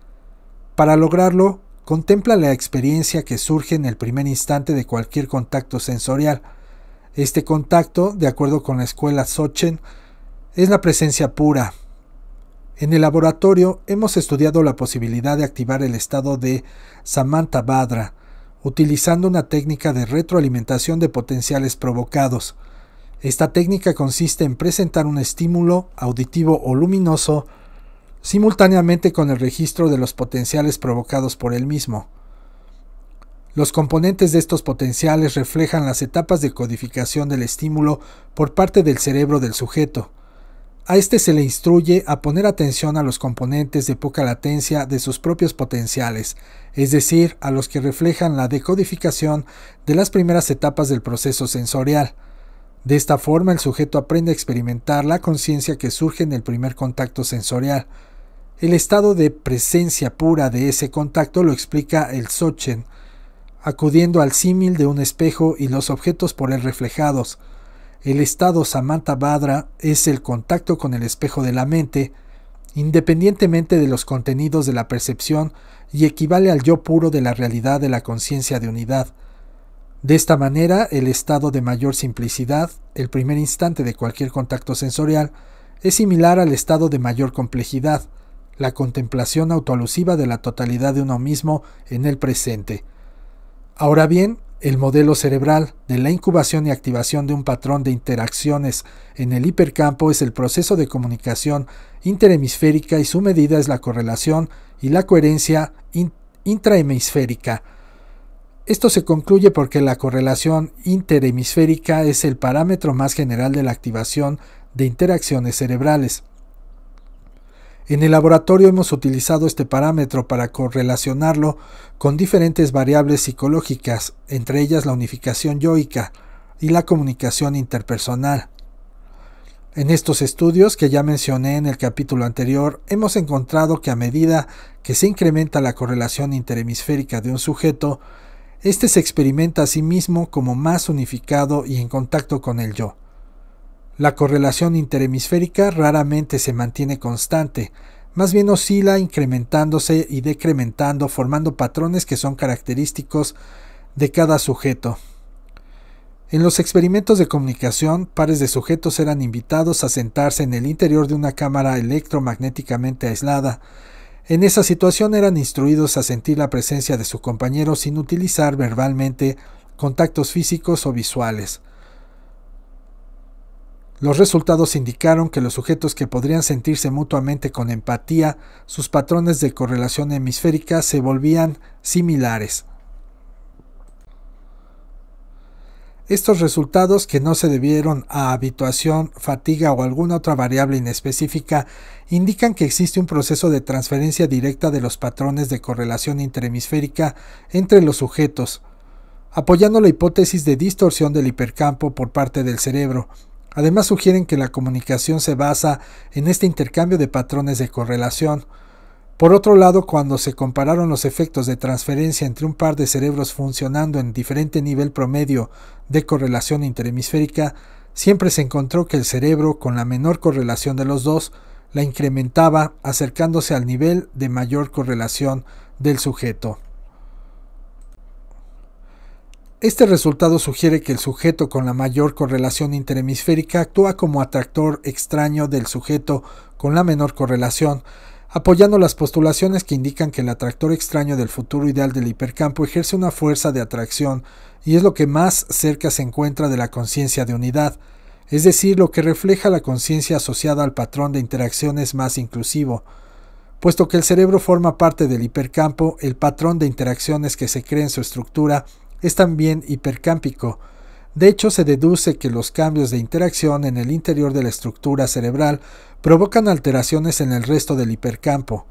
Para lograrlo, contempla la experiencia que surge en el primer instante de cualquier contacto sensorial, este contacto, de acuerdo con la escuela Sochen, es la presencia pura. En el laboratorio hemos estudiado la posibilidad de activar el estado de Samantha Badra, utilizando una técnica de retroalimentación de potenciales provocados. Esta técnica consiste en presentar un estímulo auditivo o luminoso simultáneamente con el registro de los potenciales provocados por él mismo. Los componentes de estos potenciales reflejan las etapas de codificación del estímulo por parte del cerebro del sujeto. A este se le instruye a poner atención a los componentes de poca latencia de sus propios potenciales, es decir, a los que reflejan la decodificación de las primeras etapas del proceso sensorial. De esta forma el sujeto aprende a experimentar la conciencia que surge en el primer contacto sensorial. El estado de presencia pura de ese contacto lo explica el Sochen, acudiendo al símil de un espejo y los objetos por él reflejados. El estado Samantha es el contacto con el espejo de la mente, independientemente de los contenidos de la percepción y equivale al yo puro de la realidad de la conciencia de unidad. De esta manera, el estado de mayor simplicidad, el primer instante de cualquier contacto sensorial, es similar al estado de mayor complejidad, la contemplación autoalusiva de la totalidad de uno mismo en el presente. Ahora bien, el modelo cerebral de la incubación y activación de un patrón de interacciones en el hipercampo es el proceso de comunicación interhemisférica y su medida es la correlación y la coherencia intrahemisférica. Esto se concluye porque la correlación interhemisférica es el parámetro más general de la activación de interacciones cerebrales. En el laboratorio hemos utilizado este parámetro para correlacionarlo con diferentes variables psicológicas, entre ellas la unificación yoica y la comunicación interpersonal. En estos estudios que ya mencioné en el capítulo anterior, hemos encontrado que a medida que se incrementa la correlación interhemisférica de un sujeto, éste se experimenta a sí mismo como más unificado y en contacto con el yo. La correlación interhemisférica raramente se mantiene constante, más bien oscila incrementándose y decrementando, formando patrones que son característicos de cada sujeto. En los experimentos de comunicación, pares de sujetos eran invitados a sentarse en el interior de una cámara electromagnéticamente aislada. En esa situación eran instruidos a sentir la presencia de su compañero sin utilizar verbalmente contactos físicos o visuales. Los resultados indicaron que los sujetos que podrían sentirse mutuamente con empatía, sus patrones de correlación hemisférica se volvían similares. Estos resultados, que no se debieron a habituación, fatiga o alguna otra variable inespecífica, indican que existe un proceso de transferencia directa de los patrones de correlación interhemisférica entre los sujetos, apoyando la hipótesis de distorsión del hipercampo por parte del cerebro. Además sugieren que la comunicación se basa en este intercambio de patrones de correlación. Por otro lado, cuando se compararon los efectos de transferencia entre un par de cerebros funcionando en diferente nivel promedio de correlación interhemisférica, siempre se encontró que el cerebro con la menor correlación de los dos la incrementaba acercándose al nivel de mayor correlación del sujeto. Este resultado sugiere que el sujeto con la mayor correlación interhemisférica actúa como atractor extraño del sujeto con la menor correlación, apoyando las postulaciones que indican que el atractor extraño del futuro ideal del hipercampo ejerce una fuerza de atracción y es lo que más cerca se encuentra de la conciencia de unidad, es decir, lo que refleja la conciencia asociada al patrón de interacciones más inclusivo. Puesto que el cerebro forma parte del hipercampo, el patrón de interacciones que se crea en su estructura es también hipercámpico. De hecho, se deduce que los cambios de interacción en el interior de la estructura cerebral provocan alteraciones en el resto del hipercampo.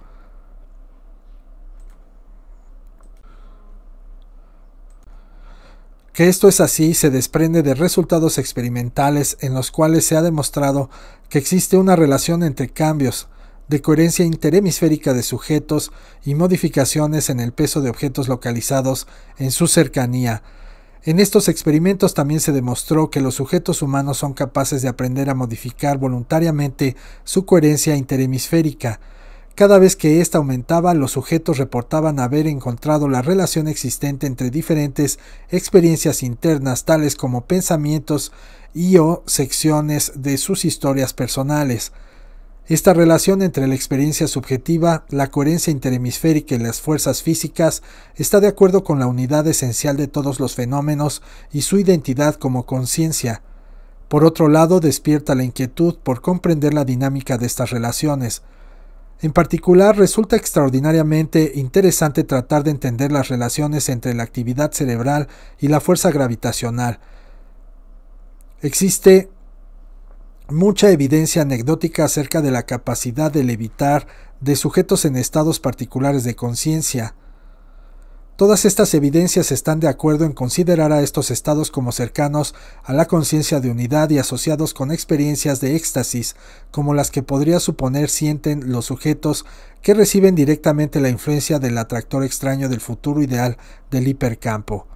Que esto es así se desprende de resultados experimentales en los cuales se ha demostrado que existe una relación entre cambios de coherencia interhemisférica de sujetos y modificaciones en el peso de objetos localizados en su cercanía. En estos experimentos también se demostró que los sujetos humanos son capaces de aprender a modificar voluntariamente su coherencia interhemisférica. Cada vez que ésta aumentaba, los sujetos reportaban haber encontrado la relación existente entre diferentes experiencias internas, tales como pensamientos y o secciones de sus historias personales. Esta relación entre la experiencia subjetiva, la coherencia interhemisférica y las fuerzas físicas está de acuerdo con la unidad esencial de todos los fenómenos y su identidad como conciencia. Por otro lado, despierta la inquietud por comprender la dinámica de estas relaciones. En particular, resulta extraordinariamente interesante tratar de entender las relaciones entre la actividad cerebral y la fuerza gravitacional. Existe mucha evidencia anecdótica acerca de la capacidad de levitar de sujetos en estados particulares de conciencia. Todas estas evidencias están de acuerdo en considerar a estos estados como cercanos a la conciencia de unidad y asociados con experiencias de éxtasis, como las que podría suponer sienten los sujetos que reciben directamente la influencia del atractor extraño del futuro ideal del hipercampo.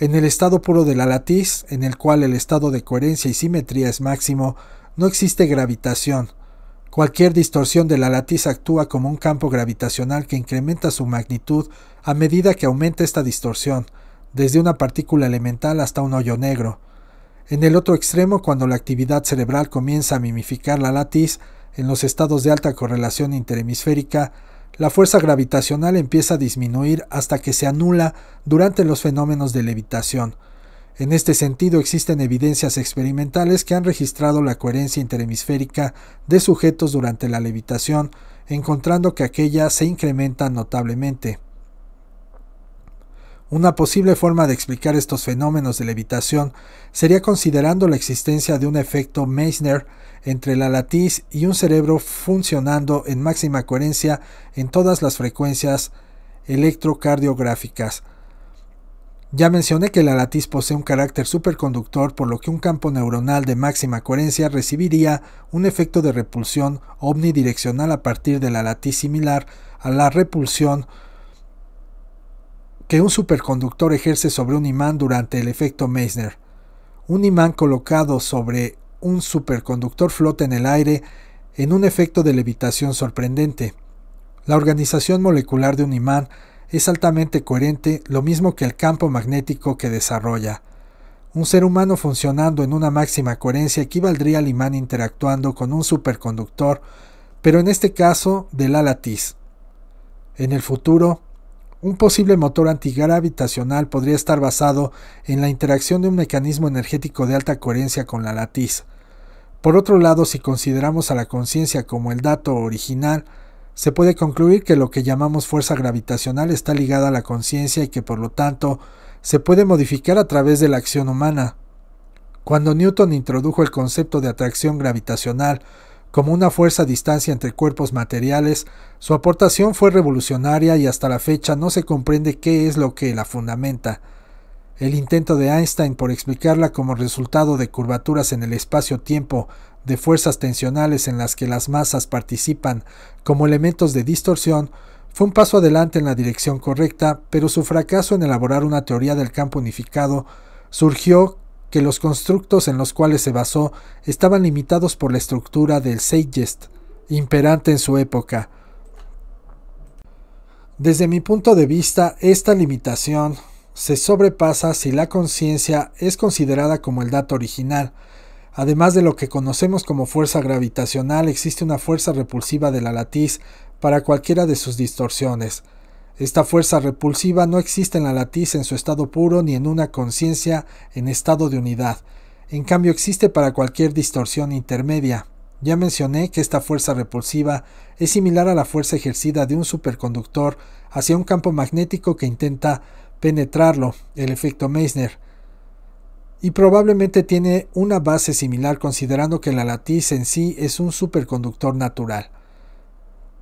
En el estado puro de la latiz, en el cual el estado de coherencia y simetría es máximo, no existe gravitación. Cualquier distorsión de la latiz actúa como un campo gravitacional que incrementa su magnitud a medida que aumenta esta distorsión, desde una partícula elemental hasta un hoyo negro. En el otro extremo, cuando la actividad cerebral comienza a mimificar la latiz, en los estados de alta correlación interhemisférica, la fuerza gravitacional empieza a disminuir hasta que se anula durante los fenómenos de levitación. En este sentido existen evidencias experimentales que han registrado la coherencia interhemisférica de sujetos durante la levitación, encontrando que aquella se incrementa notablemente. Una posible forma de explicar estos fenómenos de levitación sería considerando la existencia de un efecto Meissner entre la latiz y un cerebro funcionando en máxima coherencia en todas las frecuencias electrocardiográficas. Ya mencioné que la latiz posee un carácter superconductor por lo que un campo neuronal de máxima coherencia recibiría un efecto de repulsión omnidireccional a partir de la latiz similar a la repulsión que un superconductor ejerce sobre un imán durante el efecto Meissner. Un imán colocado sobre un superconductor flota en el aire en un efecto de levitación sorprendente. La organización molecular de un imán es altamente coherente, lo mismo que el campo magnético que desarrolla. Un ser humano funcionando en una máxima coherencia equivaldría al imán interactuando con un superconductor, pero en este caso del la En el futuro, un posible motor antigravitacional podría estar basado en la interacción de un mecanismo energético de alta coherencia con la latiz. Por otro lado, si consideramos a la conciencia como el dato original, se puede concluir que lo que llamamos fuerza gravitacional está ligada a la conciencia y que por lo tanto se puede modificar a través de la acción humana. Cuando Newton introdujo el concepto de atracción gravitacional como una fuerza a distancia entre cuerpos materiales, su aportación fue revolucionaria y hasta la fecha no se comprende qué es lo que la fundamenta. El intento de Einstein por explicarla como resultado de curvaturas en el espacio-tiempo, de fuerzas tensionales en las que las masas participan como elementos de distorsión, fue un paso adelante en la dirección correcta, pero su fracaso en elaborar una teoría del campo unificado surgió que los constructos en los cuales se basó estaban limitados por la estructura del Seigest, imperante en su época. Desde mi punto de vista, esta limitación se sobrepasa si la conciencia es considerada como el dato original. Además de lo que conocemos como fuerza gravitacional, existe una fuerza repulsiva de la latiz para cualquiera de sus distorsiones. Esta fuerza repulsiva no existe en la latiz en su estado puro ni en una conciencia en estado de unidad. En cambio existe para cualquier distorsión intermedia. Ya mencioné que esta fuerza repulsiva es similar a la fuerza ejercida de un superconductor hacia un campo magnético que intenta penetrarlo, el efecto Meissner y probablemente tiene una base similar considerando que la latiz en sí es un superconductor natural.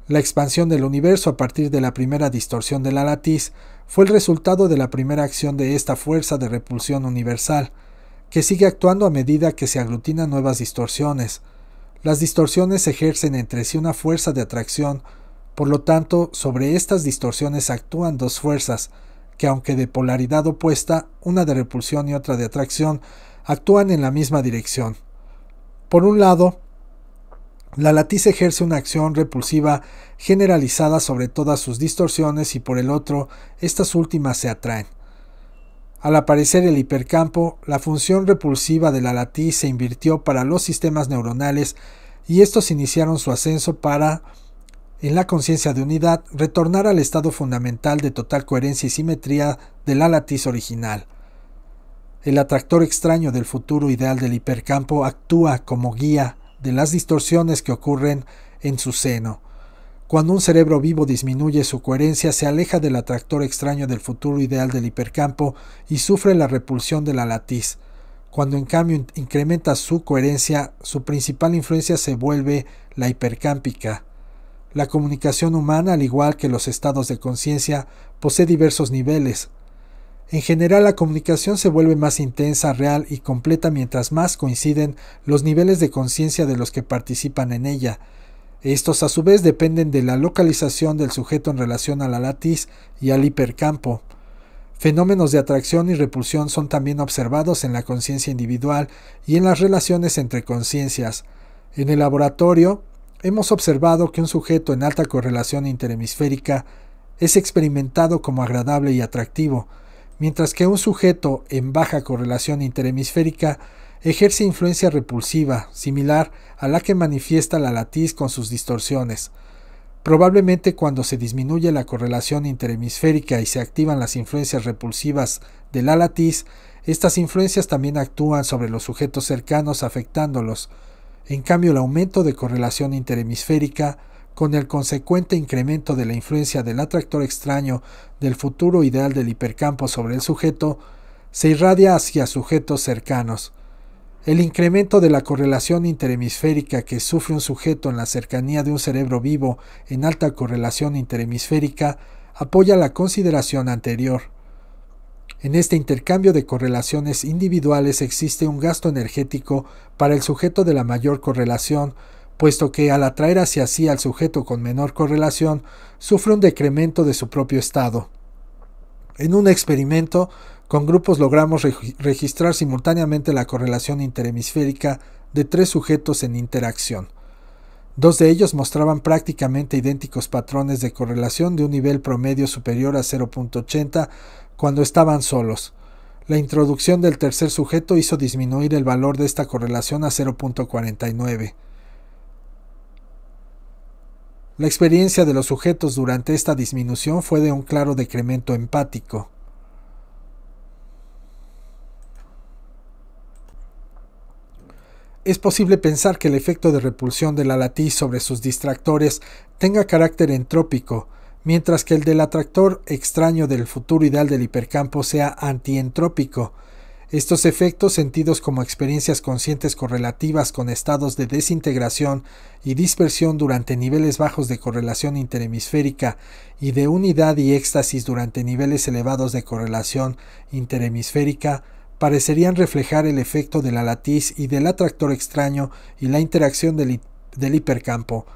La expansión del universo a partir de la primera distorsión de la latiz fue el resultado de la primera acción de esta fuerza de repulsión universal, que sigue actuando a medida que se aglutinan nuevas distorsiones. Las distorsiones ejercen entre sí una fuerza de atracción, por lo tanto, sobre estas distorsiones actúan dos fuerzas, que aunque de polaridad opuesta, una de repulsión y otra de atracción, actúan en la misma dirección. Por un lado, la latiz ejerce una acción repulsiva generalizada sobre todas sus distorsiones y por el otro, estas últimas se atraen. Al aparecer el hipercampo, la función repulsiva de la latiz se invirtió para los sistemas neuronales y estos iniciaron su ascenso para, en la conciencia de unidad, retornar al estado fundamental de total coherencia y simetría de la latiz original. El atractor extraño del futuro ideal del hipercampo actúa como guía de las distorsiones que ocurren en su seno. Cuando un cerebro vivo disminuye su coherencia, se aleja del atractor extraño del futuro ideal del hipercampo y sufre la repulsión de la latiz. Cuando en cambio incrementa su coherencia, su principal influencia se vuelve la hipercámpica. La comunicación humana, al igual que los estados de conciencia, posee diversos niveles, en general la comunicación se vuelve más intensa, real y completa mientras más coinciden los niveles de conciencia de los que participan en ella. Estos a su vez dependen de la localización del sujeto en relación a la latiz y al hipercampo. Fenómenos de atracción y repulsión son también observados en la conciencia individual y en las relaciones entre conciencias. En el laboratorio, hemos observado que un sujeto en alta correlación interhemisférica es experimentado como agradable y atractivo, Mientras que un sujeto en baja correlación interhemisférica ejerce influencia repulsiva, similar a la que manifiesta la latiz con sus distorsiones. Probablemente cuando se disminuye la correlación interhemisférica y se activan las influencias repulsivas de la latiz, estas influencias también actúan sobre los sujetos cercanos afectándolos. En cambio, el aumento de correlación interhemisférica con el consecuente incremento de la influencia del atractor extraño del futuro ideal del hipercampo sobre el sujeto, se irradia hacia sujetos cercanos. El incremento de la correlación interhemisférica que sufre un sujeto en la cercanía de un cerebro vivo en alta correlación interhemisférica apoya la consideración anterior. En este intercambio de correlaciones individuales existe un gasto energético para el sujeto de la mayor correlación puesto que al atraer hacia sí al sujeto con menor correlación, sufre un decremento de su propio estado. En un experimento, con grupos logramos registrar simultáneamente la correlación interhemisférica de tres sujetos en interacción. Dos de ellos mostraban prácticamente idénticos patrones de correlación de un nivel promedio superior a 0.80 cuando estaban solos. La introducción del tercer sujeto hizo disminuir el valor de esta correlación a 0.49. La experiencia de los sujetos durante esta disminución fue de un claro decremento empático. es posible pensar que el efecto de repulsión de la latiz sobre sus distractores tenga carácter entrópico, mientras que el del atractor extraño del futuro ideal del hipercampo sea antientrópico, estos efectos sentidos como experiencias conscientes correlativas con estados de desintegración y dispersión durante niveles bajos de correlación interhemisférica y de unidad y éxtasis durante niveles elevados de correlación interhemisférica parecerían reflejar el efecto de la latiz y del atractor extraño y la interacción del, del hipercampo.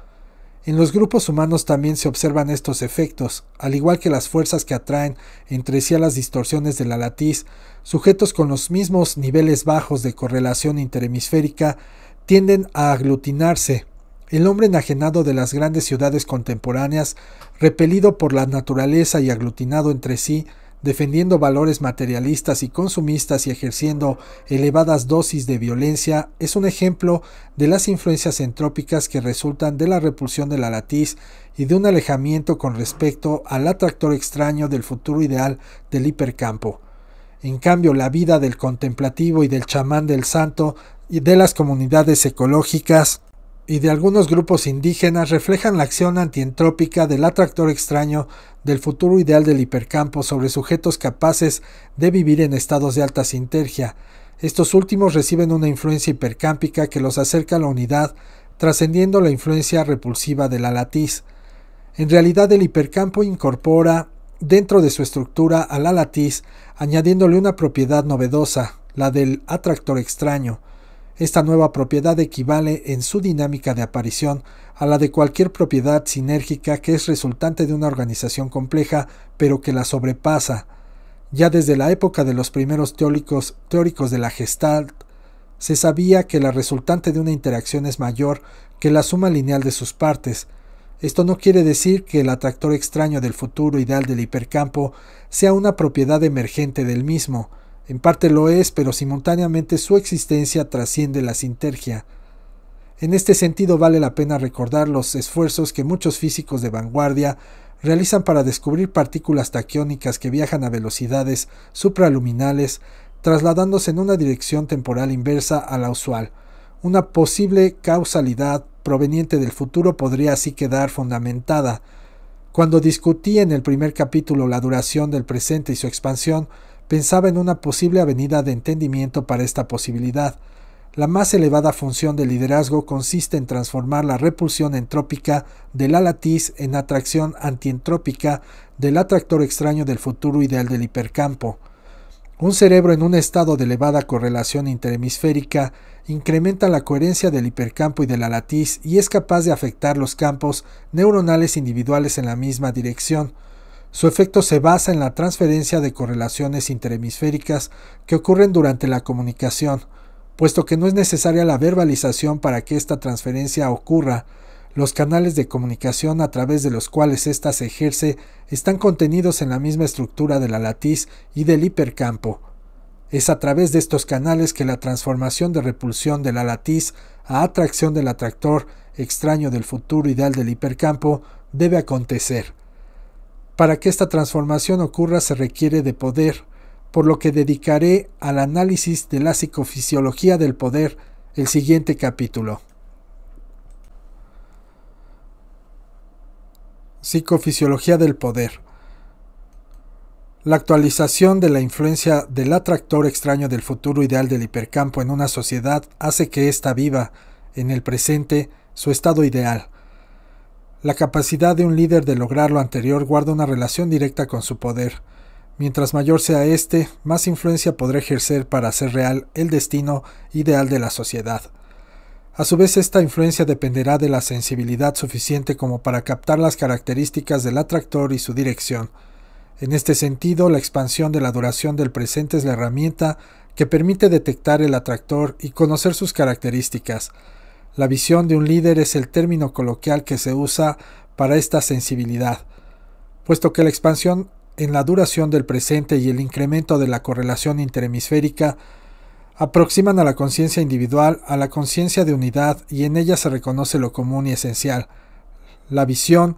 En los grupos humanos también se observan estos efectos, al igual que las fuerzas que atraen entre sí a las distorsiones de la latiz, sujetos con los mismos niveles bajos de correlación interhemisférica, tienden a aglutinarse. El hombre enajenado de las grandes ciudades contemporáneas, repelido por la naturaleza y aglutinado entre sí, defendiendo valores materialistas y consumistas y ejerciendo elevadas dosis de violencia, es un ejemplo de las influencias entrópicas que resultan de la repulsión de la latiz y de un alejamiento con respecto al atractor extraño del futuro ideal del hipercampo. En cambio, la vida del contemplativo y del chamán del santo y de las comunidades ecológicas y de algunos grupos indígenas reflejan la acción antientrópica del atractor extraño del futuro ideal del hipercampo sobre sujetos capaces de vivir en estados de alta sintergia. Estos últimos reciben una influencia hipercámpica que los acerca a la unidad, trascendiendo la influencia repulsiva de la latiz. En realidad el hipercampo incorpora dentro de su estructura a la latiz, añadiéndole una propiedad novedosa, la del atractor extraño. Esta nueva propiedad equivale en su dinámica de aparición a la de cualquier propiedad sinérgica que es resultante de una organización compleja, pero que la sobrepasa. Ya desde la época de los primeros teóricos, de la Gestalt, se sabía que la resultante de una interacción es mayor que la suma lineal de sus partes. Esto no quiere decir que el atractor extraño del futuro ideal del hipercampo sea una propiedad emergente del mismo, en parte lo es, pero simultáneamente su existencia trasciende la sintergia. En este sentido vale la pena recordar los esfuerzos que muchos físicos de vanguardia realizan para descubrir partículas taquiónicas que viajan a velocidades supraluminales, trasladándose en una dirección temporal inversa a la usual. Una posible causalidad proveniente del futuro podría así quedar fundamentada. Cuando discutí en el primer capítulo la duración del presente y su expansión, pensaba en una posible avenida de entendimiento para esta posibilidad. La más elevada función del liderazgo consiste en transformar la repulsión entrópica de la latiz en atracción antientrópica del atractor extraño del futuro ideal del hipercampo. Un cerebro en un estado de elevada correlación interhemisférica incrementa la coherencia del hipercampo y de la latiz y es capaz de afectar los campos neuronales individuales en la misma dirección. Su efecto se basa en la transferencia de correlaciones interhemisféricas que ocurren durante la comunicación, puesto que no es necesaria la verbalización para que esta transferencia ocurra, los canales de comunicación a través de los cuales ésta se ejerce están contenidos en la misma estructura de la latiz y del hipercampo. Es a través de estos canales que la transformación de repulsión de la latiz a atracción del atractor extraño del futuro ideal del hipercampo debe acontecer. Para que esta transformación ocurra se requiere de poder, por lo que dedicaré al análisis de la psicofisiología del poder el siguiente capítulo. Psicofisiología del poder. La actualización de la influencia del atractor extraño del futuro ideal del hipercampo en una sociedad hace que ésta viva, en el presente, su estado ideal, la capacidad de un líder de lograr lo anterior guarda una relación directa con su poder. Mientras mayor sea éste, más influencia podrá ejercer para hacer real el destino ideal de la sociedad. A su vez, esta influencia dependerá de la sensibilidad suficiente como para captar las características del atractor y su dirección. En este sentido, la expansión de la duración del presente es la herramienta que permite detectar el atractor y conocer sus características. La visión de un líder es el término coloquial que se usa para esta sensibilidad, puesto que la expansión en la duración del presente y el incremento de la correlación interhemisférica aproximan a la conciencia individual a la conciencia de unidad y en ella se reconoce lo común y esencial. La visión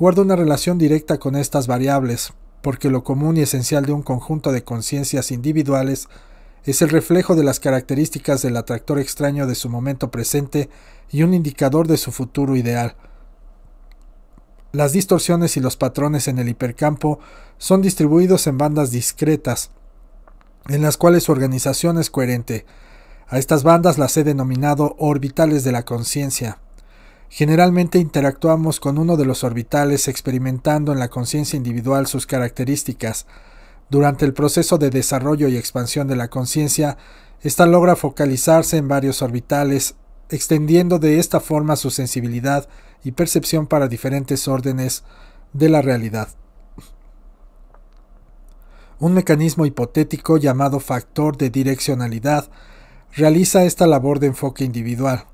guarda una relación directa con estas variables, porque lo común y esencial de un conjunto de conciencias individuales es el reflejo de las características del atractor extraño de su momento presente y un indicador de su futuro ideal. Las distorsiones y los patrones en el hipercampo son distribuidos en bandas discretas, en las cuales su organización es coherente. A estas bandas las he denominado orbitales de la conciencia. Generalmente interactuamos con uno de los orbitales experimentando en la conciencia individual sus características, durante el proceso de desarrollo y expansión de la conciencia, ésta logra focalizarse en varios orbitales, extendiendo de esta forma su sensibilidad y percepción para diferentes órdenes de la realidad. Un mecanismo hipotético llamado factor de direccionalidad realiza esta labor de enfoque individual.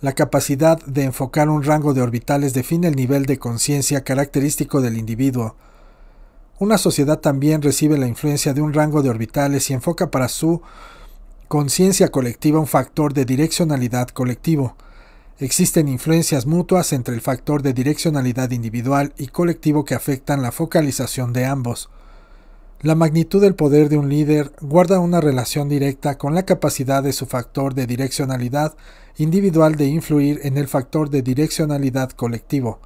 La capacidad de enfocar un rango de orbitales define el nivel de conciencia característico del individuo, una sociedad también recibe la influencia de un rango de orbitales y enfoca para su conciencia colectiva un factor de direccionalidad colectivo. Existen influencias mutuas entre el factor de direccionalidad individual y colectivo que afectan la focalización de ambos. La magnitud del poder de un líder guarda una relación directa con la capacidad de su factor de direccionalidad individual de influir en el factor de direccionalidad colectivo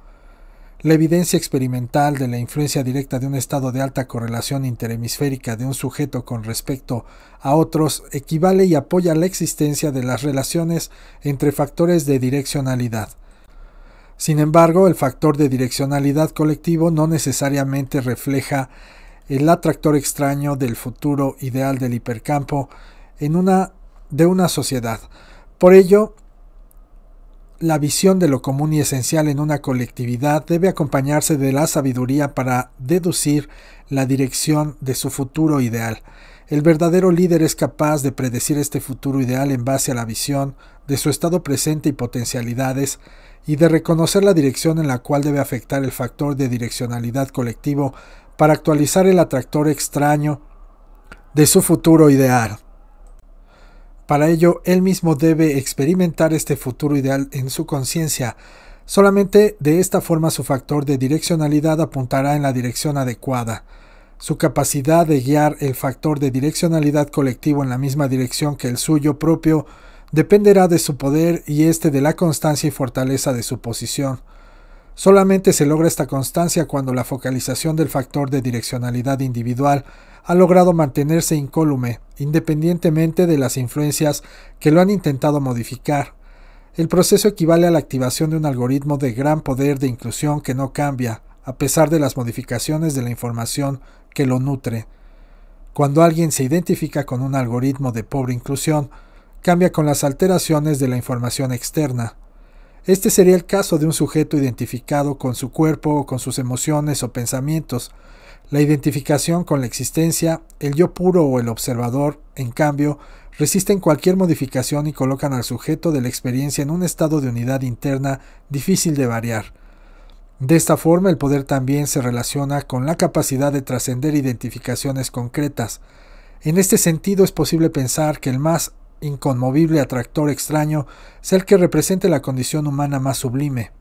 la evidencia experimental de la influencia directa de un estado de alta correlación interhemisférica de un sujeto con respecto a otros equivale y apoya la existencia de las relaciones entre factores de direccionalidad. Sin embargo, el factor de direccionalidad colectivo no necesariamente refleja el atractor extraño del futuro ideal del hipercampo en una, de una sociedad. Por ello, la visión de lo común y esencial en una colectividad debe acompañarse de la sabiduría para deducir la dirección de su futuro ideal. El verdadero líder es capaz de predecir este futuro ideal en base a la visión de su estado presente y potencialidades y de reconocer la dirección en la cual debe afectar el factor de direccionalidad colectivo para actualizar el atractor extraño de su futuro ideal. Para ello, él mismo debe experimentar este futuro ideal en su conciencia. Solamente de esta forma su factor de direccionalidad apuntará en la dirección adecuada. Su capacidad de guiar el factor de direccionalidad colectivo en la misma dirección que el suyo propio dependerá de su poder y este de la constancia y fortaleza de su posición. Solamente se logra esta constancia cuando la focalización del factor de direccionalidad individual ha logrado mantenerse incólume, independientemente de las influencias que lo han intentado modificar. El proceso equivale a la activación de un algoritmo de gran poder de inclusión que no cambia, a pesar de las modificaciones de la información que lo nutre. Cuando alguien se identifica con un algoritmo de pobre inclusión, cambia con las alteraciones de la información externa. Este sería el caso de un sujeto identificado con su cuerpo o con sus emociones o pensamientos, la identificación con la existencia, el yo puro o el observador, en cambio, resisten cualquier modificación y colocan al sujeto de la experiencia en un estado de unidad interna difícil de variar. De esta forma, el poder también se relaciona con la capacidad de trascender identificaciones concretas. En este sentido, es posible pensar que el más inconmovible atractor extraño sea el que represente la condición humana más sublime.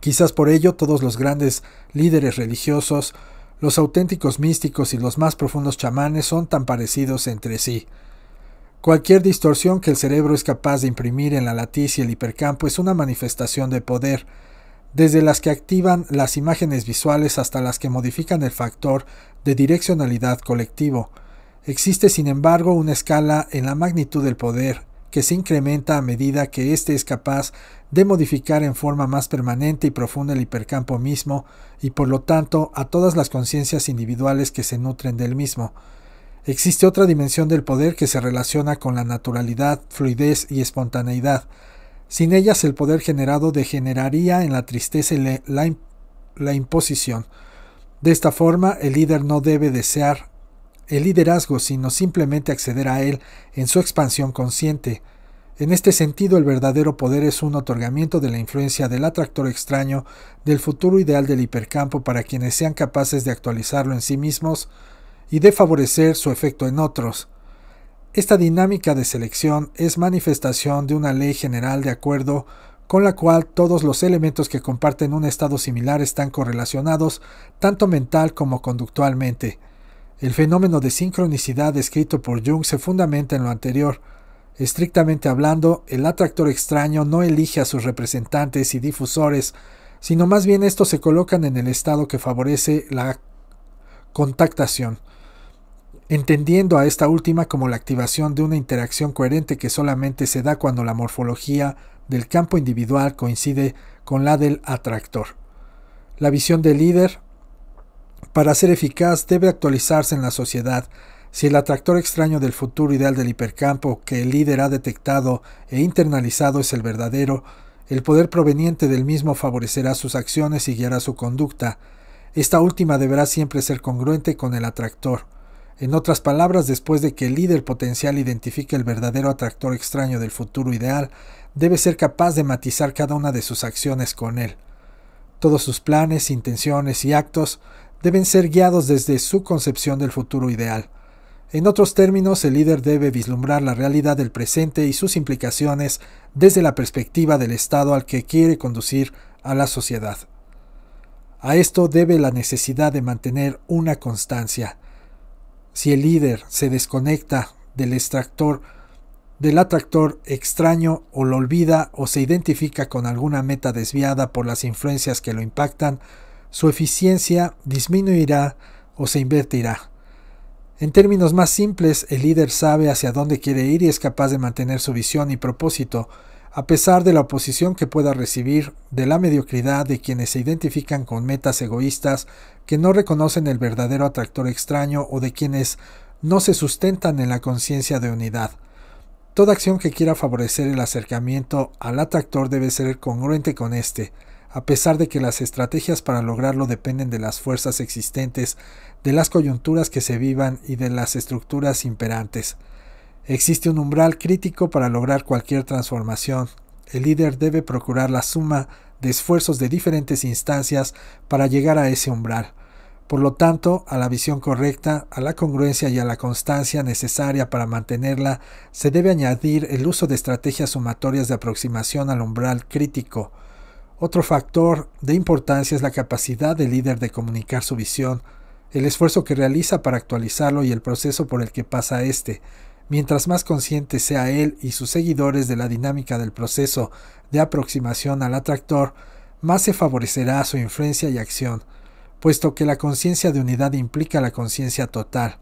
Quizás por ello todos los grandes líderes religiosos los auténticos místicos y los más profundos chamanes son tan parecidos entre sí. Cualquier distorsión que el cerebro es capaz de imprimir en la latiz y el hipercampo es una manifestación de poder, desde las que activan las imágenes visuales hasta las que modifican el factor de direccionalidad colectivo. Existe, sin embargo, una escala en la magnitud del poder que se incrementa a medida que éste es capaz de modificar en forma más permanente y profunda el hipercampo mismo y por lo tanto a todas las conciencias individuales que se nutren del mismo. Existe otra dimensión del poder que se relaciona con la naturalidad, fluidez y espontaneidad. Sin ellas el poder generado degeneraría en la tristeza y la, la imposición. De esta forma, el líder no debe desear el liderazgo, sino simplemente acceder a él en su expansión consciente. En este sentido, el verdadero poder es un otorgamiento de la influencia del atractor extraño del futuro ideal del hipercampo para quienes sean capaces de actualizarlo en sí mismos y de favorecer su efecto en otros. Esta dinámica de selección es manifestación de una ley general de acuerdo con la cual todos los elementos que comparten un estado similar están correlacionados tanto mental como conductualmente. El fenómeno de sincronicidad descrito por Jung se fundamenta en lo anterior. Estrictamente hablando, el atractor extraño no elige a sus representantes y difusores, sino más bien estos se colocan en el estado que favorece la contactación, entendiendo a esta última como la activación de una interacción coherente que solamente se da cuando la morfología del campo individual coincide con la del atractor. La visión del líder para ser eficaz debe actualizarse en la sociedad. Si el atractor extraño del futuro ideal del hipercampo que el líder ha detectado e internalizado es el verdadero, el poder proveniente del mismo favorecerá sus acciones y guiará su conducta. Esta última deberá siempre ser congruente con el atractor. En otras palabras, después de que el líder potencial identifique el verdadero atractor extraño del futuro ideal, debe ser capaz de matizar cada una de sus acciones con él. Todos sus planes, intenciones y actos deben ser guiados desde su concepción del futuro ideal. En otros términos, el líder debe vislumbrar la realidad del presente y sus implicaciones desde la perspectiva del Estado al que quiere conducir a la sociedad. A esto debe la necesidad de mantener una constancia. Si el líder se desconecta del extractor, del atractor extraño o lo olvida o se identifica con alguna meta desviada por las influencias que lo impactan, su eficiencia disminuirá o se invertirá. En términos más simples, el líder sabe hacia dónde quiere ir y es capaz de mantener su visión y propósito, a pesar de la oposición que pueda recibir de la mediocridad de quienes se identifican con metas egoístas que no reconocen el verdadero atractor extraño o de quienes no se sustentan en la conciencia de unidad. Toda acción que quiera favorecer el acercamiento al atractor debe ser congruente con este a pesar de que las estrategias para lograrlo dependen de las fuerzas existentes, de las coyunturas que se vivan y de las estructuras imperantes. Existe un umbral crítico para lograr cualquier transformación. El líder debe procurar la suma de esfuerzos de diferentes instancias para llegar a ese umbral. Por lo tanto, a la visión correcta, a la congruencia y a la constancia necesaria para mantenerla, se debe añadir el uso de estrategias sumatorias de aproximación al umbral crítico. Otro factor de importancia es la capacidad del líder de comunicar su visión, el esfuerzo que realiza para actualizarlo y el proceso por el que pasa éste. Mientras más consciente sea él y sus seguidores de la dinámica del proceso de aproximación al atractor, más se favorecerá su influencia y acción, puesto que la conciencia de unidad implica la conciencia total.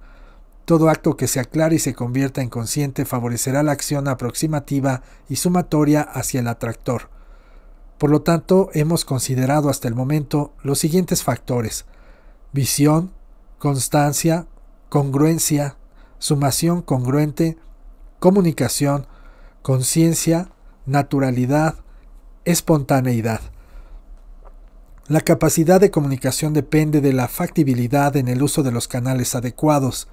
Todo acto que se aclare y se convierta en consciente favorecerá la acción aproximativa y sumatoria hacia el atractor. Por lo tanto, hemos considerado hasta el momento los siguientes factores. Visión, constancia, congruencia, sumación congruente, comunicación, conciencia, naturalidad, espontaneidad. La capacidad de comunicación depende de la factibilidad en el uso de los canales adecuados.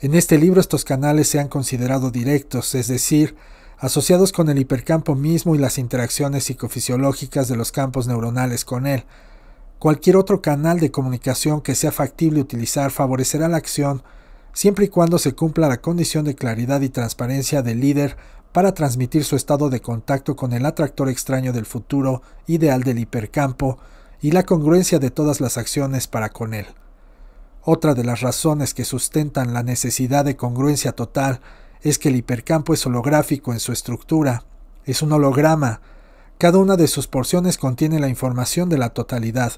En este libro estos canales se han considerado directos, es decir, asociados con el hipercampo mismo y las interacciones psicofisiológicas de los campos neuronales con él. Cualquier otro canal de comunicación que sea factible utilizar favorecerá la acción siempre y cuando se cumpla la condición de claridad y transparencia del líder para transmitir su estado de contacto con el atractor extraño del futuro ideal del hipercampo y la congruencia de todas las acciones para con él. Otra de las razones que sustentan la necesidad de congruencia total es que el hipercampo es holográfico en su estructura, es un holograma. Cada una de sus porciones contiene la información de la totalidad.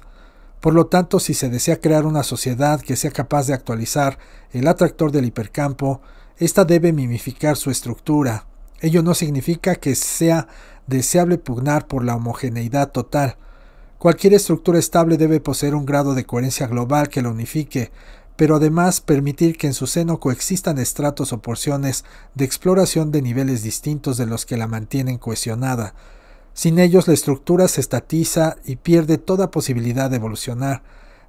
Por lo tanto, si se desea crear una sociedad que sea capaz de actualizar el atractor del hipercampo, ésta debe mimificar su estructura. Ello no significa que sea deseable pugnar por la homogeneidad total. Cualquier estructura estable debe poseer un grado de coherencia global que la unifique, pero además permitir que en su seno coexistan estratos o porciones de exploración de niveles distintos de los que la mantienen cohesionada. Sin ellos la estructura se estatiza y pierde toda posibilidad de evolucionar.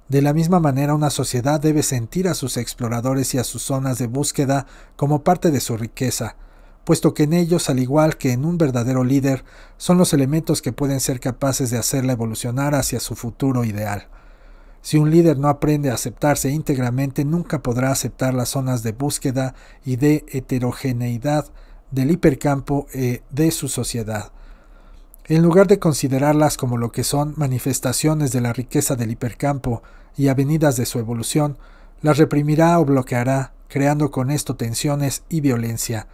De la misma manera una sociedad debe sentir a sus exploradores y a sus zonas de búsqueda como parte de su riqueza, puesto que en ellos, al igual que en un verdadero líder, son los elementos que pueden ser capaces de hacerla evolucionar hacia su futuro ideal. Si un líder no aprende a aceptarse íntegramente, nunca podrá aceptar las zonas de búsqueda y de heterogeneidad del hipercampo y eh, de su sociedad. En lugar de considerarlas como lo que son manifestaciones de la riqueza del hipercampo y avenidas de su evolución, las reprimirá o bloqueará, creando con esto tensiones y violencia.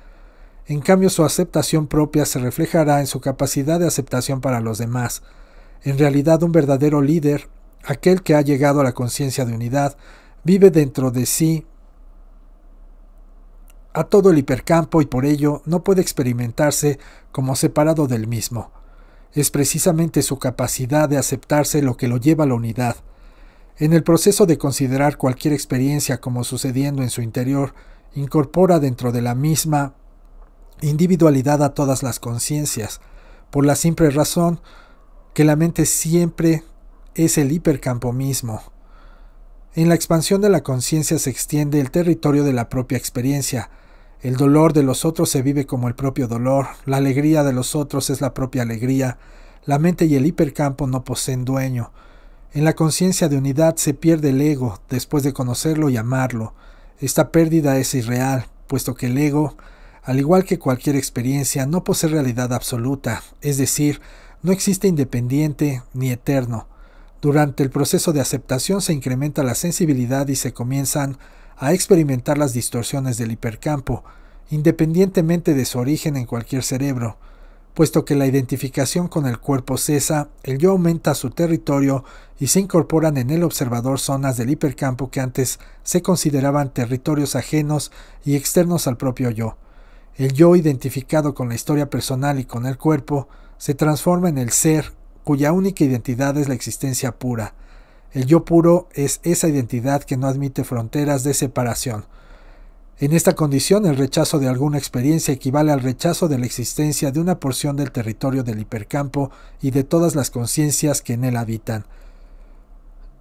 En cambio, su aceptación propia se reflejará en su capacidad de aceptación para los demás. En realidad, un verdadero líder Aquel que ha llegado a la conciencia de unidad vive dentro de sí a todo el hipercampo y por ello no puede experimentarse como separado del mismo. Es precisamente su capacidad de aceptarse lo que lo lleva a la unidad. En el proceso de considerar cualquier experiencia como sucediendo en su interior, incorpora dentro de la misma individualidad a todas las conciencias, por la simple razón que la mente siempre es el hipercampo mismo. En la expansión de la conciencia se extiende el territorio de la propia experiencia. El dolor de los otros se vive como el propio dolor, la alegría de los otros es la propia alegría, la mente y el hipercampo no poseen dueño. En la conciencia de unidad se pierde el ego después de conocerlo y amarlo. Esta pérdida es irreal, puesto que el ego, al igual que cualquier experiencia, no posee realidad absoluta, es decir, no existe independiente ni eterno. Durante el proceso de aceptación se incrementa la sensibilidad y se comienzan a experimentar las distorsiones del hipercampo, independientemente de su origen en cualquier cerebro. Puesto que la identificación con el cuerpo cesa, el yo aumenta su territorio y se incorporan en el observador zonas del hipercampo que antes se consideraban territorios ajenos y externos al propio yo. El yo identificado con la historia personal y con el cuerpo se transforma en el ser cuya única identidad es la existencia pura. El yo puro es esa identidad que no admite fronteras de separación. En esta condición, el rechazo de alguna experiencia equivale al rechazo de la existencia de una porción del territorio del hipercampo y de todas las conciencias que en él habitan.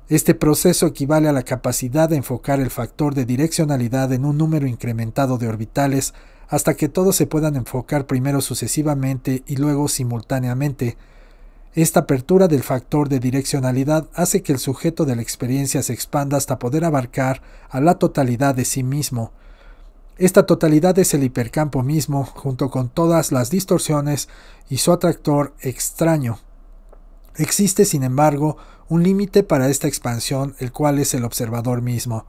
Este proceso equivale a la capacidad de enfocar el factor de direccionalidad en un número incrementado de orbitales hasta que todos se puedan enfocar primero sucesivamente y luego simultáneamente, esta apertura del factor de direccionalidad hace que el sujeto de la experiencia se expanda hasta poder abarcar a la totalidad de sí mismo. Esta totalidad es el hipercampo mismo, junto con todas las distorsiones y su atractor extraño. Existe, sin embargo, un límite para esta expansión, el cual es el observador mismo.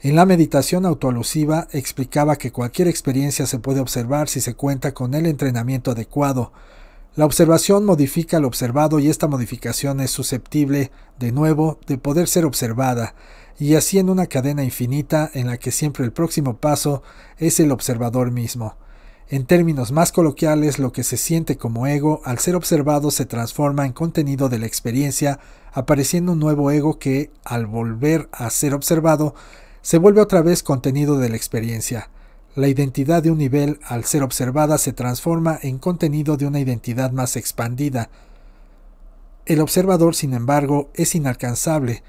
En la meditación autoalusiva explicaba que cualquier experiencia se puede observar si se cuenta con el entrenamiento adecuado, la observación modifica al observado y esta modificación es susceptible, de nuevo, de poder ser observada, y así en una cadena infinita en la que siempre el próximo paso es el observador mismo. En términos más coloquiales, lo que se siente como ego al ser observado se transforma en contenido de la experiencia, apareciendo un nuevo ego que, al volver a ser observado, se vuelve otra vez contenido de la experiencia. La identidad de un nivel, al ser observada, se transforma en contenido de una identidad más expandida. El observador, sin embargo, es inalcanzable.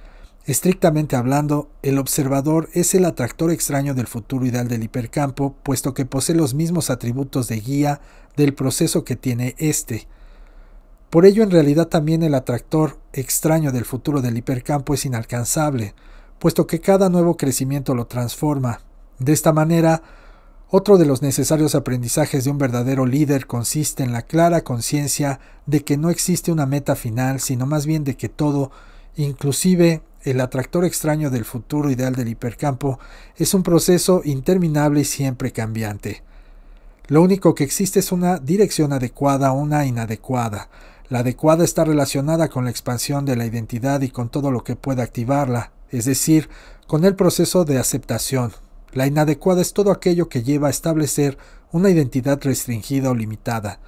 Estrictamente hablando, el observador es el atractor extraño del futuro ideal del hipercampo, puesto que posee los mismos atributos de guía del proceso que tiene éste. Por ello, en realidad también el atractor extraño del futuro del hipercampo es inalcanzable, puesto que cada nuevo crecimiento lo transforma. De esta manera, otro de los necesarios aprendizajes de un verdadero líder consiste en la clara conciencia de que no existe una meta final, sino más bien de que todo, inclusive el atractor extraño del futuro ideal del hipercampo, es un proceso interminable y siempre cambiante. Lo único que existe es una dirección adecuada o una inadecuada. La adecuada está relacionada con la expansión de la identidad y con todo lo que pueda activarla, es decir, con el proceso de aceptación, la inadecuada es todo aquello que lleva a establecer una identidad restringida o limitada.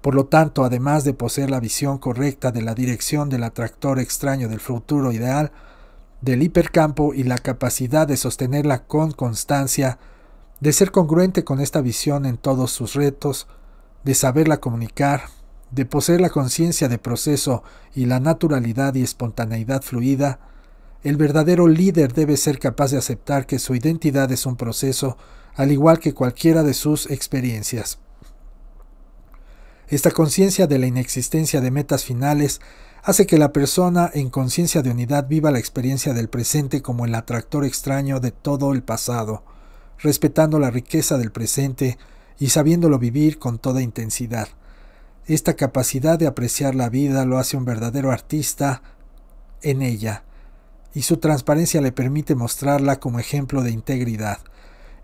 Por lo tanto, además de poseer la visión correcta de la dirección del atractor extraño del futuro ideal, del hipercampo y la capacidad de sostenerla con constancia, de ser congruente con esta visión en todos sus retos, de saberla comunicar, de poseer la conciencia de proceso y la naturalidad y espontaneidad fluida, el verdadero líder debe ser capaz de aceptar que su identidad es un proceso, al igual que cualquiera de sus experiencias. Esta conciencia de la inexistencia de metas finales hace que la persona en conciencia de unidad viva la experiencia del presente como el atractor extraño de todo el pasado, respetando la riqueza del presente y sabiéndolo vivir con toda intensidad. Esta capacidad de apreciar la vida lo hace un verdadero artista en ella, y su transparencia le permite mostrarla como ejemplo de integridad.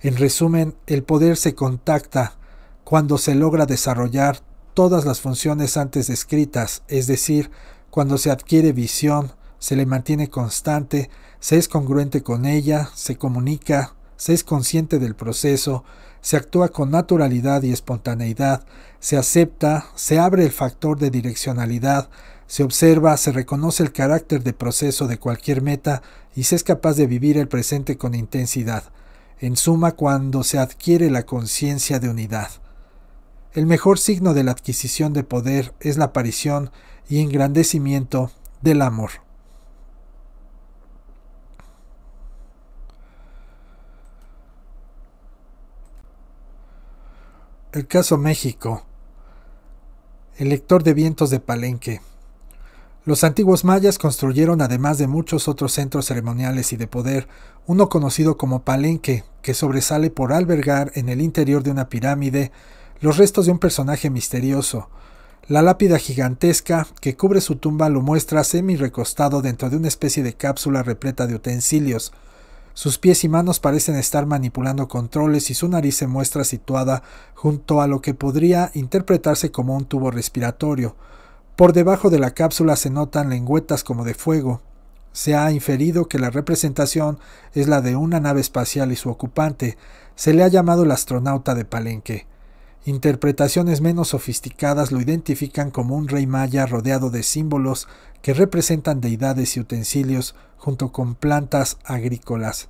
En resumen, el poder se contacta cuando se logra desarrollar todas las funciones antes descritas, es decir, cuando se adquiere visión, se le mantiene constante, se es congruente con ella, se comunica, se es consciente del proceso, se actúa con naturalidad y espontaneidad, se acepta, se abre el factor de direccionalidad, se observa, se reconoce el carácter de proceso de cualquier meta y se es capaz de vivir el presente con intensidad, en suma cuando se adquiere la conciencia de unidad. El mejor signo de la adquisición de poder es la aparición y engrandecimiento del amor. El caso México. El lector de vientos de Palenque. Los antiguos mayas construyeron además de muchos otros centros ceremoniales y de poder, uno conocido como Palenque, que sobresale por albergar en el interior de una pirámide los restos de un personaje misterioso. La lápida gigantesca que cubre su tumba lo muestra semi recostado dentro de una especie de cápsula repleta de utensilios. Sus pies y manos parecen estar manipulando controles y su nariz se muestra situada junto a lo que podría interpretarse como un tubo respiratorio. Por debajo de la cápsula se notan lengüetas como de fuego. Se ha inferido que la representación es la de una nave espacial y su ocupante. Se le ha llamado el astronauta de Palenque. Interpretaciones menos sofisticadas lo identifican como un rey maya rodeado de símbolos que representan deidades y utensilios junto con plantas agrícolas.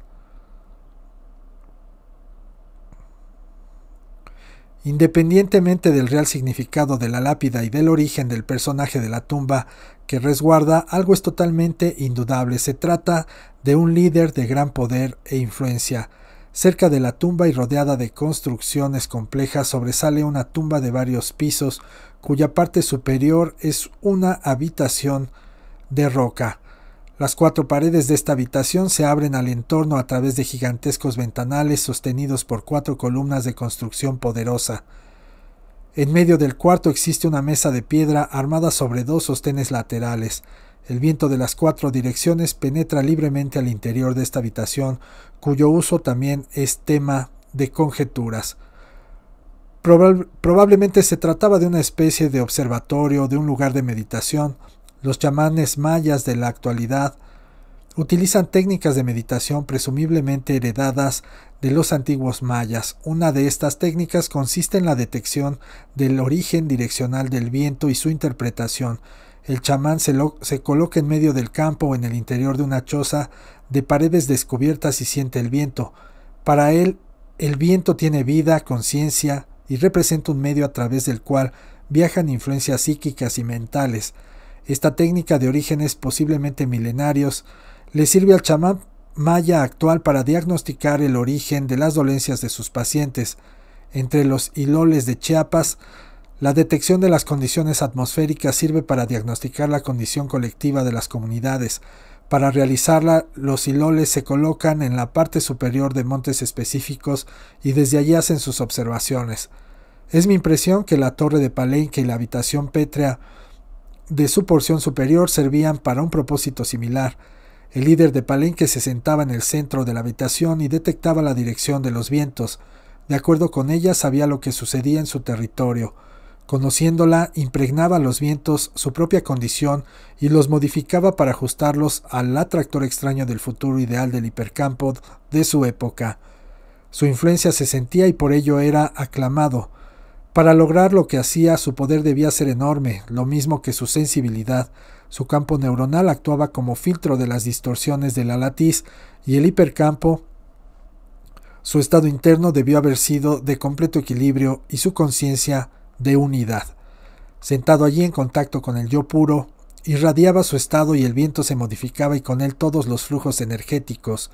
Independientemente del real significado de la lápida y del origen del personaje de la tumba que resguarda, algo es totalmente indudable. Se trata de un líder de gran poder e influencia. Cerca de la tumba y rodeada de construcciones complejas sobresale una tumba de varios pisos cuya parte superior es una habitación de roca. Las cuatro paredes de esta habitación se abren al entorno a través de gigantescos ventanales sostenidos por cuatro columnas de construcción poderosa. En medio del cuarto existe una mesa de piedra armada sobre dos sostenes laterales. El viento de las cuatro direcciones penetra libremente al interior de esta habitación, cuyo uso también es tema de conjeturas. probablemente se trataba de una especie de observatorio, de un lugar de meditación, los chamanes mayas de la actualidad utilizan técnicas de meditación presumiblemente heredadas de los antiguos mayas. Una de estas técnicas consiste en la detección del origen direccional del viento y su interpretación. El chamán se, coloca en medio del campo o en el interior de una choza de paredes descubiertas y siente el viento. Para él, el viento tiene vida, conciencia y representa un medio a través del cual viajan influencias psíquicas y mentales. Esta técnica de orígenes posiblemente milenarios le sirve al chamán maya actual para diagnosticar el origen de las dolencias de sus pacientes. Entre los hiloles de Chiapas, la detección de las condiciones atmosféricas sirve para diagnosticar la condición colectiva de las comunidades. Para realizarla, los hiloles se colocan en la parte superior de montes específicos y desde allí hacen sus observaciones. Es mi impresión que la torre de Palenque y la habitación pétrea de su porción superior servían para un propósito similar. El líder de Palenque se sentaba en el centro de la habitación y detectaba la dirección de los vientos. De acuerdo con ella sabía lo que sucedía en su territorio. Conociéndola, impregnaba los vientos, su propia condición, y los modificaba para ajustarlos al atractor extraño del futuro ideal del hipercampo de su época. Su influencia se sentía y por ello era aclamado. Para lograr lo que hacía, su poder debía ser enorme, lo mismo que su sensibilidad. Su campo neuronal actuaba como filtro de las distorsiones de la latiz y el hipercampo. Su estado interno debió haber sido de completo equilibrio y su conciencia de unidad. Sentado allí en contacto con el yo puro, irradiaba su estado y el viento se modificaba y con él todos los flujos energéticos.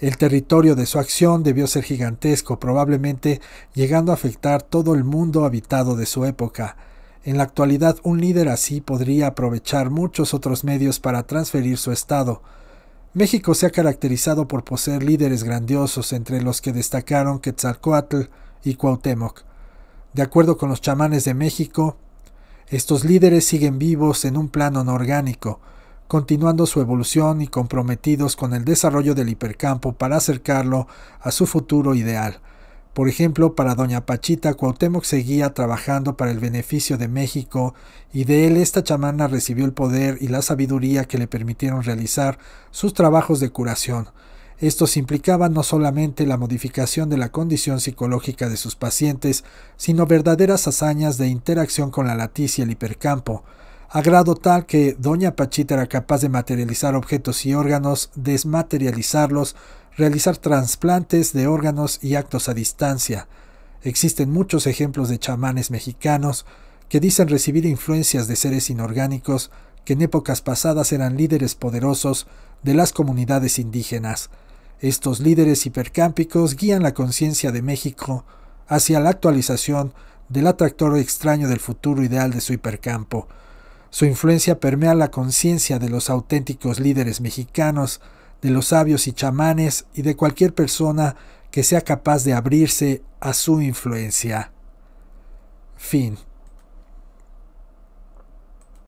El territorio de su acción debió ser gigantesco, probablemente llegando a afectar todo el mundo habitado de su época. En la actualidad un líder así podría aprovechar muchos otros medios para transferir su estado. México se ha caracterizado por poseer líderes grandiosos, entre los que destacaron Quetzalcoatl y Cuauhtémoc. De acuerdo con los chamanes de México, estos líderes siguen vivos en un plano no orgánico, continuando su evolución y comprometidos con el desarrollo del hipercampo para acercarlo a su futuro ideal. Por ejemplo, para doña Pachita, Cuauhtémoc seguía trabajando para el beneficio de México y de él esta chamana recibió el poder y la sabiduría que le permitieron realizar sus trabajos de curación. Estos implicaban no solamente la modificación de la condición psicológica de sus pacientes, sino verdaderas hazañas de interacción con la laticia y el hipercampo, a grado tal que Doña Pachita era capaz de materializar objetos y órganos, desmaterializarlos, realizar trasplantes de órganos y actos a distancia. Existen muchos ejemplos de chamanes mexicanos que dicen recibir influencias de seres inorgánicos que en épocas pasadas eran líderes poderosos de las comunidades indígenas. Estos líderes hipercámpicos guían la conciencia de México hacia la actualización del atractor extraño del futuro ideal de su hipercampo, su influencia permea la conciencia de los auténticos líderes mexicanos, de los sabios y chamanes y de cualquier persona que sea capaz de abrirse a su influencia. Fin.